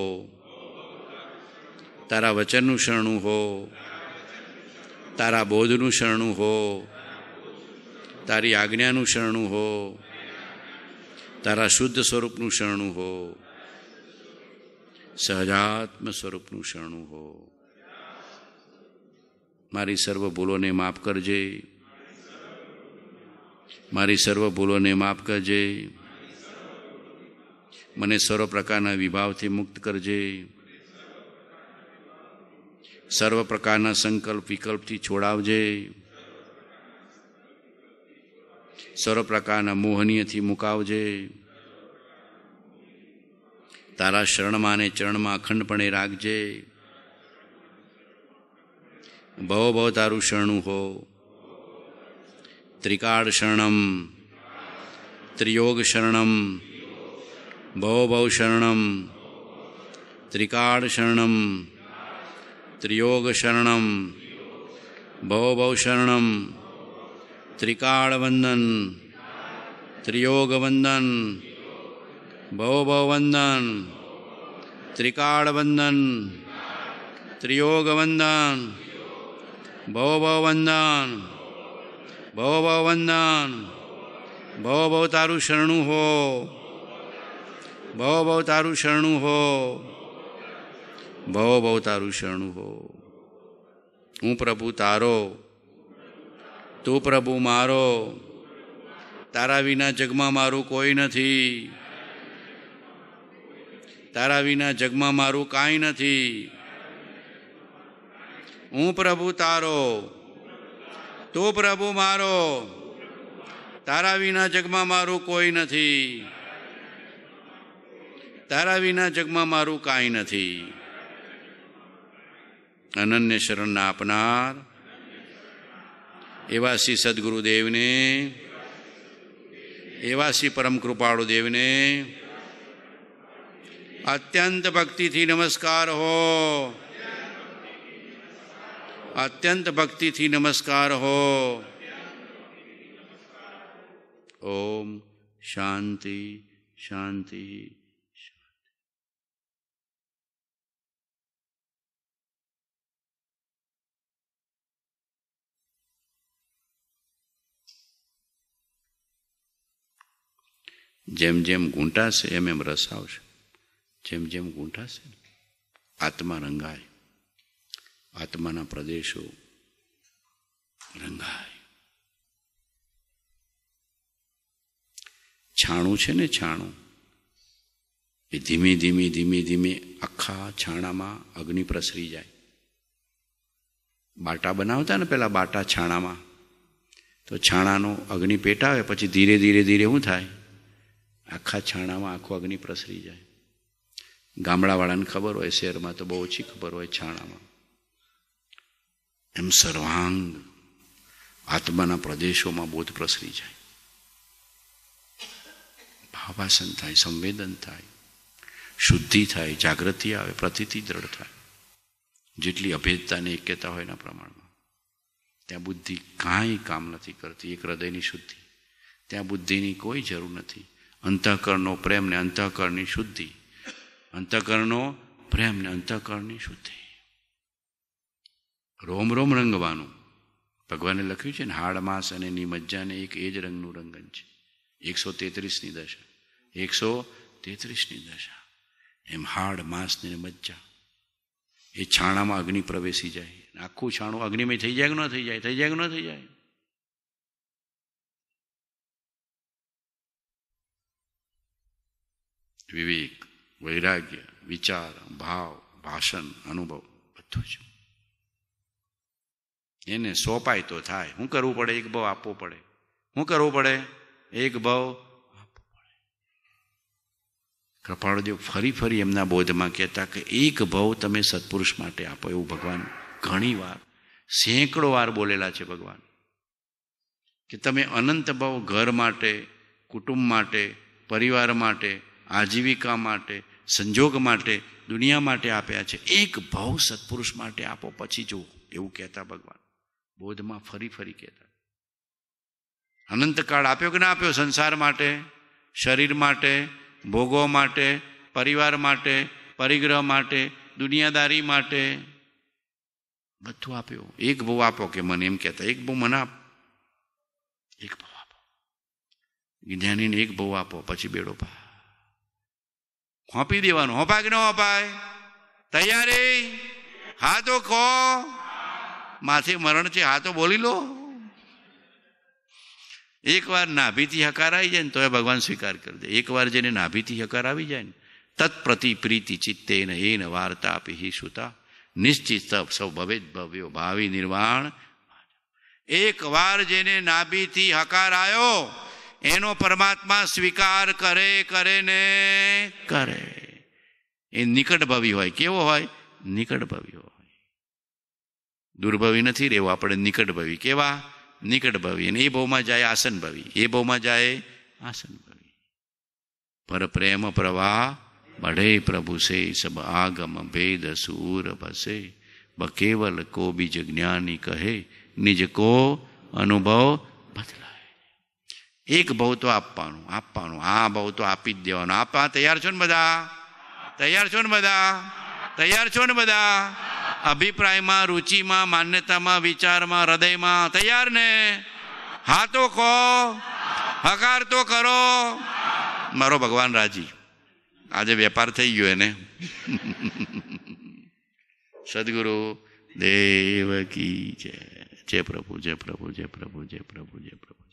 તારા વચનનું શરણું હો તારા બોધનું શરણું હો તારી આજ્ઞાનું શરણું હો તારા શુદ્ધ સ્વરૂપનું શરણું હો સહજાત્મ સ્વરૂપનું શરણું હો મારી સર્વ ભૂલોને માફ કરજે મારી સર્વ ભૂલોને માફ કરજે મને સર્વ પ્રકારના વિભાવથી મુક્ત કરજે સર્વ પ્રકારના સંકલ્પ વિકલ્પથી છોડાવજે સર્વ પ્રકારના મોહનીયથી મુકાવજે તારા શરણમાં અને ચરણમાં અખંડપણે રાખજે ભવ ભવ તારું શરણું હો ત્રિકાળ શરણમ ત્રિયોગ શરણમ ભવભવ શરણમ ત્રિકાળ શરણમ ત્રિયોગ શરણમ ભવભવ શરણમ ત્રિકાળવંદન ત્રિયોગવંદન ભવભવવંદન ત્રિકાળવંદન ત્રિયોગવંદન ભવભવવંદન ભવભવવંદન ભવ ભવ તારું શરણું હો ભવો ભવ તારું શરણું હો ભવો ભવ તારું શરણું હો હું પ્રભુ તારો તું પ્રભુ મારો તારા વિના જગમાં મારું કોઈ નથી તારા વિના જગમાં મારું કાંઈ નથી હું પ્રભુ તારો તું પ્રભુ મારો તારા વિના જગમાં મારું કોઈ નથી તારવી ના જગમા મારું કાઈ નથી અનન્ને શરણ ના અપનાર એવા સી સદગુરુ દેવ ને એવા સી પરમ કૃપાળુ દેવ ને અત્યંત ભક્તિ થી નમસ્કાર હો અત્યંત ભક્તિ થી નમસ્કાર હો ઓમ શાંતિ શાંતિ જેમ જેમ ઘૂંટાશે એમ એમ રસ આવશે જેમ જેમ ઘૂંટાશે આત્મા રંગાય આત્માના પ્રદેશો રંગાય છાણું છે ને છાણું એ ધીમે ધીમે ધીમે ધીમે આખા છાણામાં અગ્નિ પ્રસરી જાય બાટા બનાવતા ને પેલા બાટા છાણામાં તો છાણાનો અગ્નિ પેટાવે પછી ધીરે ધીરે ધીરે શું થાય આખા છાણામાં આખો અગ્નિ પ્રસરી જાય ગામડાવાળાને ખબર હોય શહેરમાં તો બહુ ઓછી ખબર હોય છાણામાં એમ સર્વાંગ આત્માના પ્રદેશોમાં બોધ પ્રસરી જાય ભાવાસન થાય સંવેદન થાય શુદ્ધિ થાય જાગૃતિ આવે પ્રતિતિ દ્રઢ થાય જેટલી અભેદતાને એકતા હોય એના પ્રમાણમાં ત્યાં બુદ્ધિ કાંઈ કામ નથી કરતી એક હૃદયની શુદ્ધિ ત્યાં બુદ્ધિની કોઈ જરૂર નથી અંતઃકરણનો પ્રેમ ને અંતઃકરણની શુદ્ધિ અંતઃકરણનો પ્રેમ ને અંતઃકરણની શુદ્ધિ રોમ રોમ રંગવાનું ભગવાને લખ્યું છે ને હાડ માસ અને નિમજ્જાને એક એ જ રંગનું રંગન છે એકસો તેત્રીસની દશા એકસો તેત્રીસની દશા એમ હાડ માસ ને મજ્જા એ છાણામાં અગ્નિ પ્રવેશી જાય આખું છાણું અગ્નિમય થઈ જાય કે ન થઈ જાય થઈ જાય કે ન થઈ જાય વિવેક વૈરાગ્ય વિચાર ભાવ ભાષણ અનુભવ બધું જ એને સોંપાય તો થાય શું કરવું પડે એક ભાવ આપવો પડે શું કરવું પડે એક ભાવ કૃપાળદેવ ફરી ફરી એમના બોધમાં કહેતા કે એક ભાવ તમે સત્પુરુષ માટે આપો એવું ભગવાન ઘણી વાર સેંકડો વાર બોલેલા છે ભગવાન કે તમે અનંત ભાવ ઘર માટે કુટુંબ માટે પરિવાર માટે આજીવિકા માટે સંજોગ માટે દુનિયા માટે આપ્યા છે એક ભાવ સત્પુરુષ માટે આપો પછી જુઓ એવું કહેતા ભગવાન બોધમાં ફરી ફરી કહેતા અનંતકાળ આપ્યો કે ના આપ્યો સંસાર માટે શરીર માટે ભોગો માટે પરિવાર માટે પરિગ્રહ માટે દુનિયાદારી માટે બધું આપ્યો એક બહુ આપો કે મને એમ કહેતા એક બહુ મને આપ એક બહુ આપો જ્ઞાનીને એક બહુ આપો પછી બેડો પા હોંપી દેવાનું હોંપાય કે ન હોંપાય તૈયારી હા તો કહો માથે મરણ છે હા તો બોલી લો એક વાર નાભીથી હકાર આવી જાય ને તો એ ભગવાન સ્વીકાર કરી દે એકવાર જેને નાભીથી હકાર આવી જાય ને તત્પ્રતિ પ્રીતિ ચિત્તે ને એ ને વાર્તા આપી સુતા નિશ્ચિત સૌ ભવે ભવ્યો ભાવિ નિર્વાણ એક વાર જેને નાભીથી હકાર આવ્યો એનો પરમાત્મા સ્વીકાર કરે કરે ને કરે એ નિકટભાવી હોય કેવો હોય નિકટભાવી હોય દુર્ભવી નથી રહેવું આપણે નિકટભાવી કેવા નિકટભાવી અને એ બહુમાં જાય આસન ભવી એ બહુમાં જાય આસન ભવી પર પ્રેમ પ્રવાહ બઢે પ્રભુ સે સબ આગમ ભેદ સૂર ભસે બ કેવલ કો બીજ જ્ઞાની કહે નિજ કો અનુભવ એક ભાવ તો આપવાનું આપવાનું હા ભાવ તો આપી જ દેવાનો આપવા તૈયાર છો ને બધા તૈયાર છો ને બધા તૈયાર છો ને બધા અભિપ્રાયમાં રુચિમાં માન્યતામાં વિચારમાં હૃદયમાં તૈયાર ને હા તો કહો હકાર તો કરો મારો ભગવાન રાજી આજે વેપાર થઈ ગયો એને સદગુરુ દેવકી જય જય પ્રભુ જય પ્રભુ જય પ્રભુ જય પ્રભુ જય પ્રભુ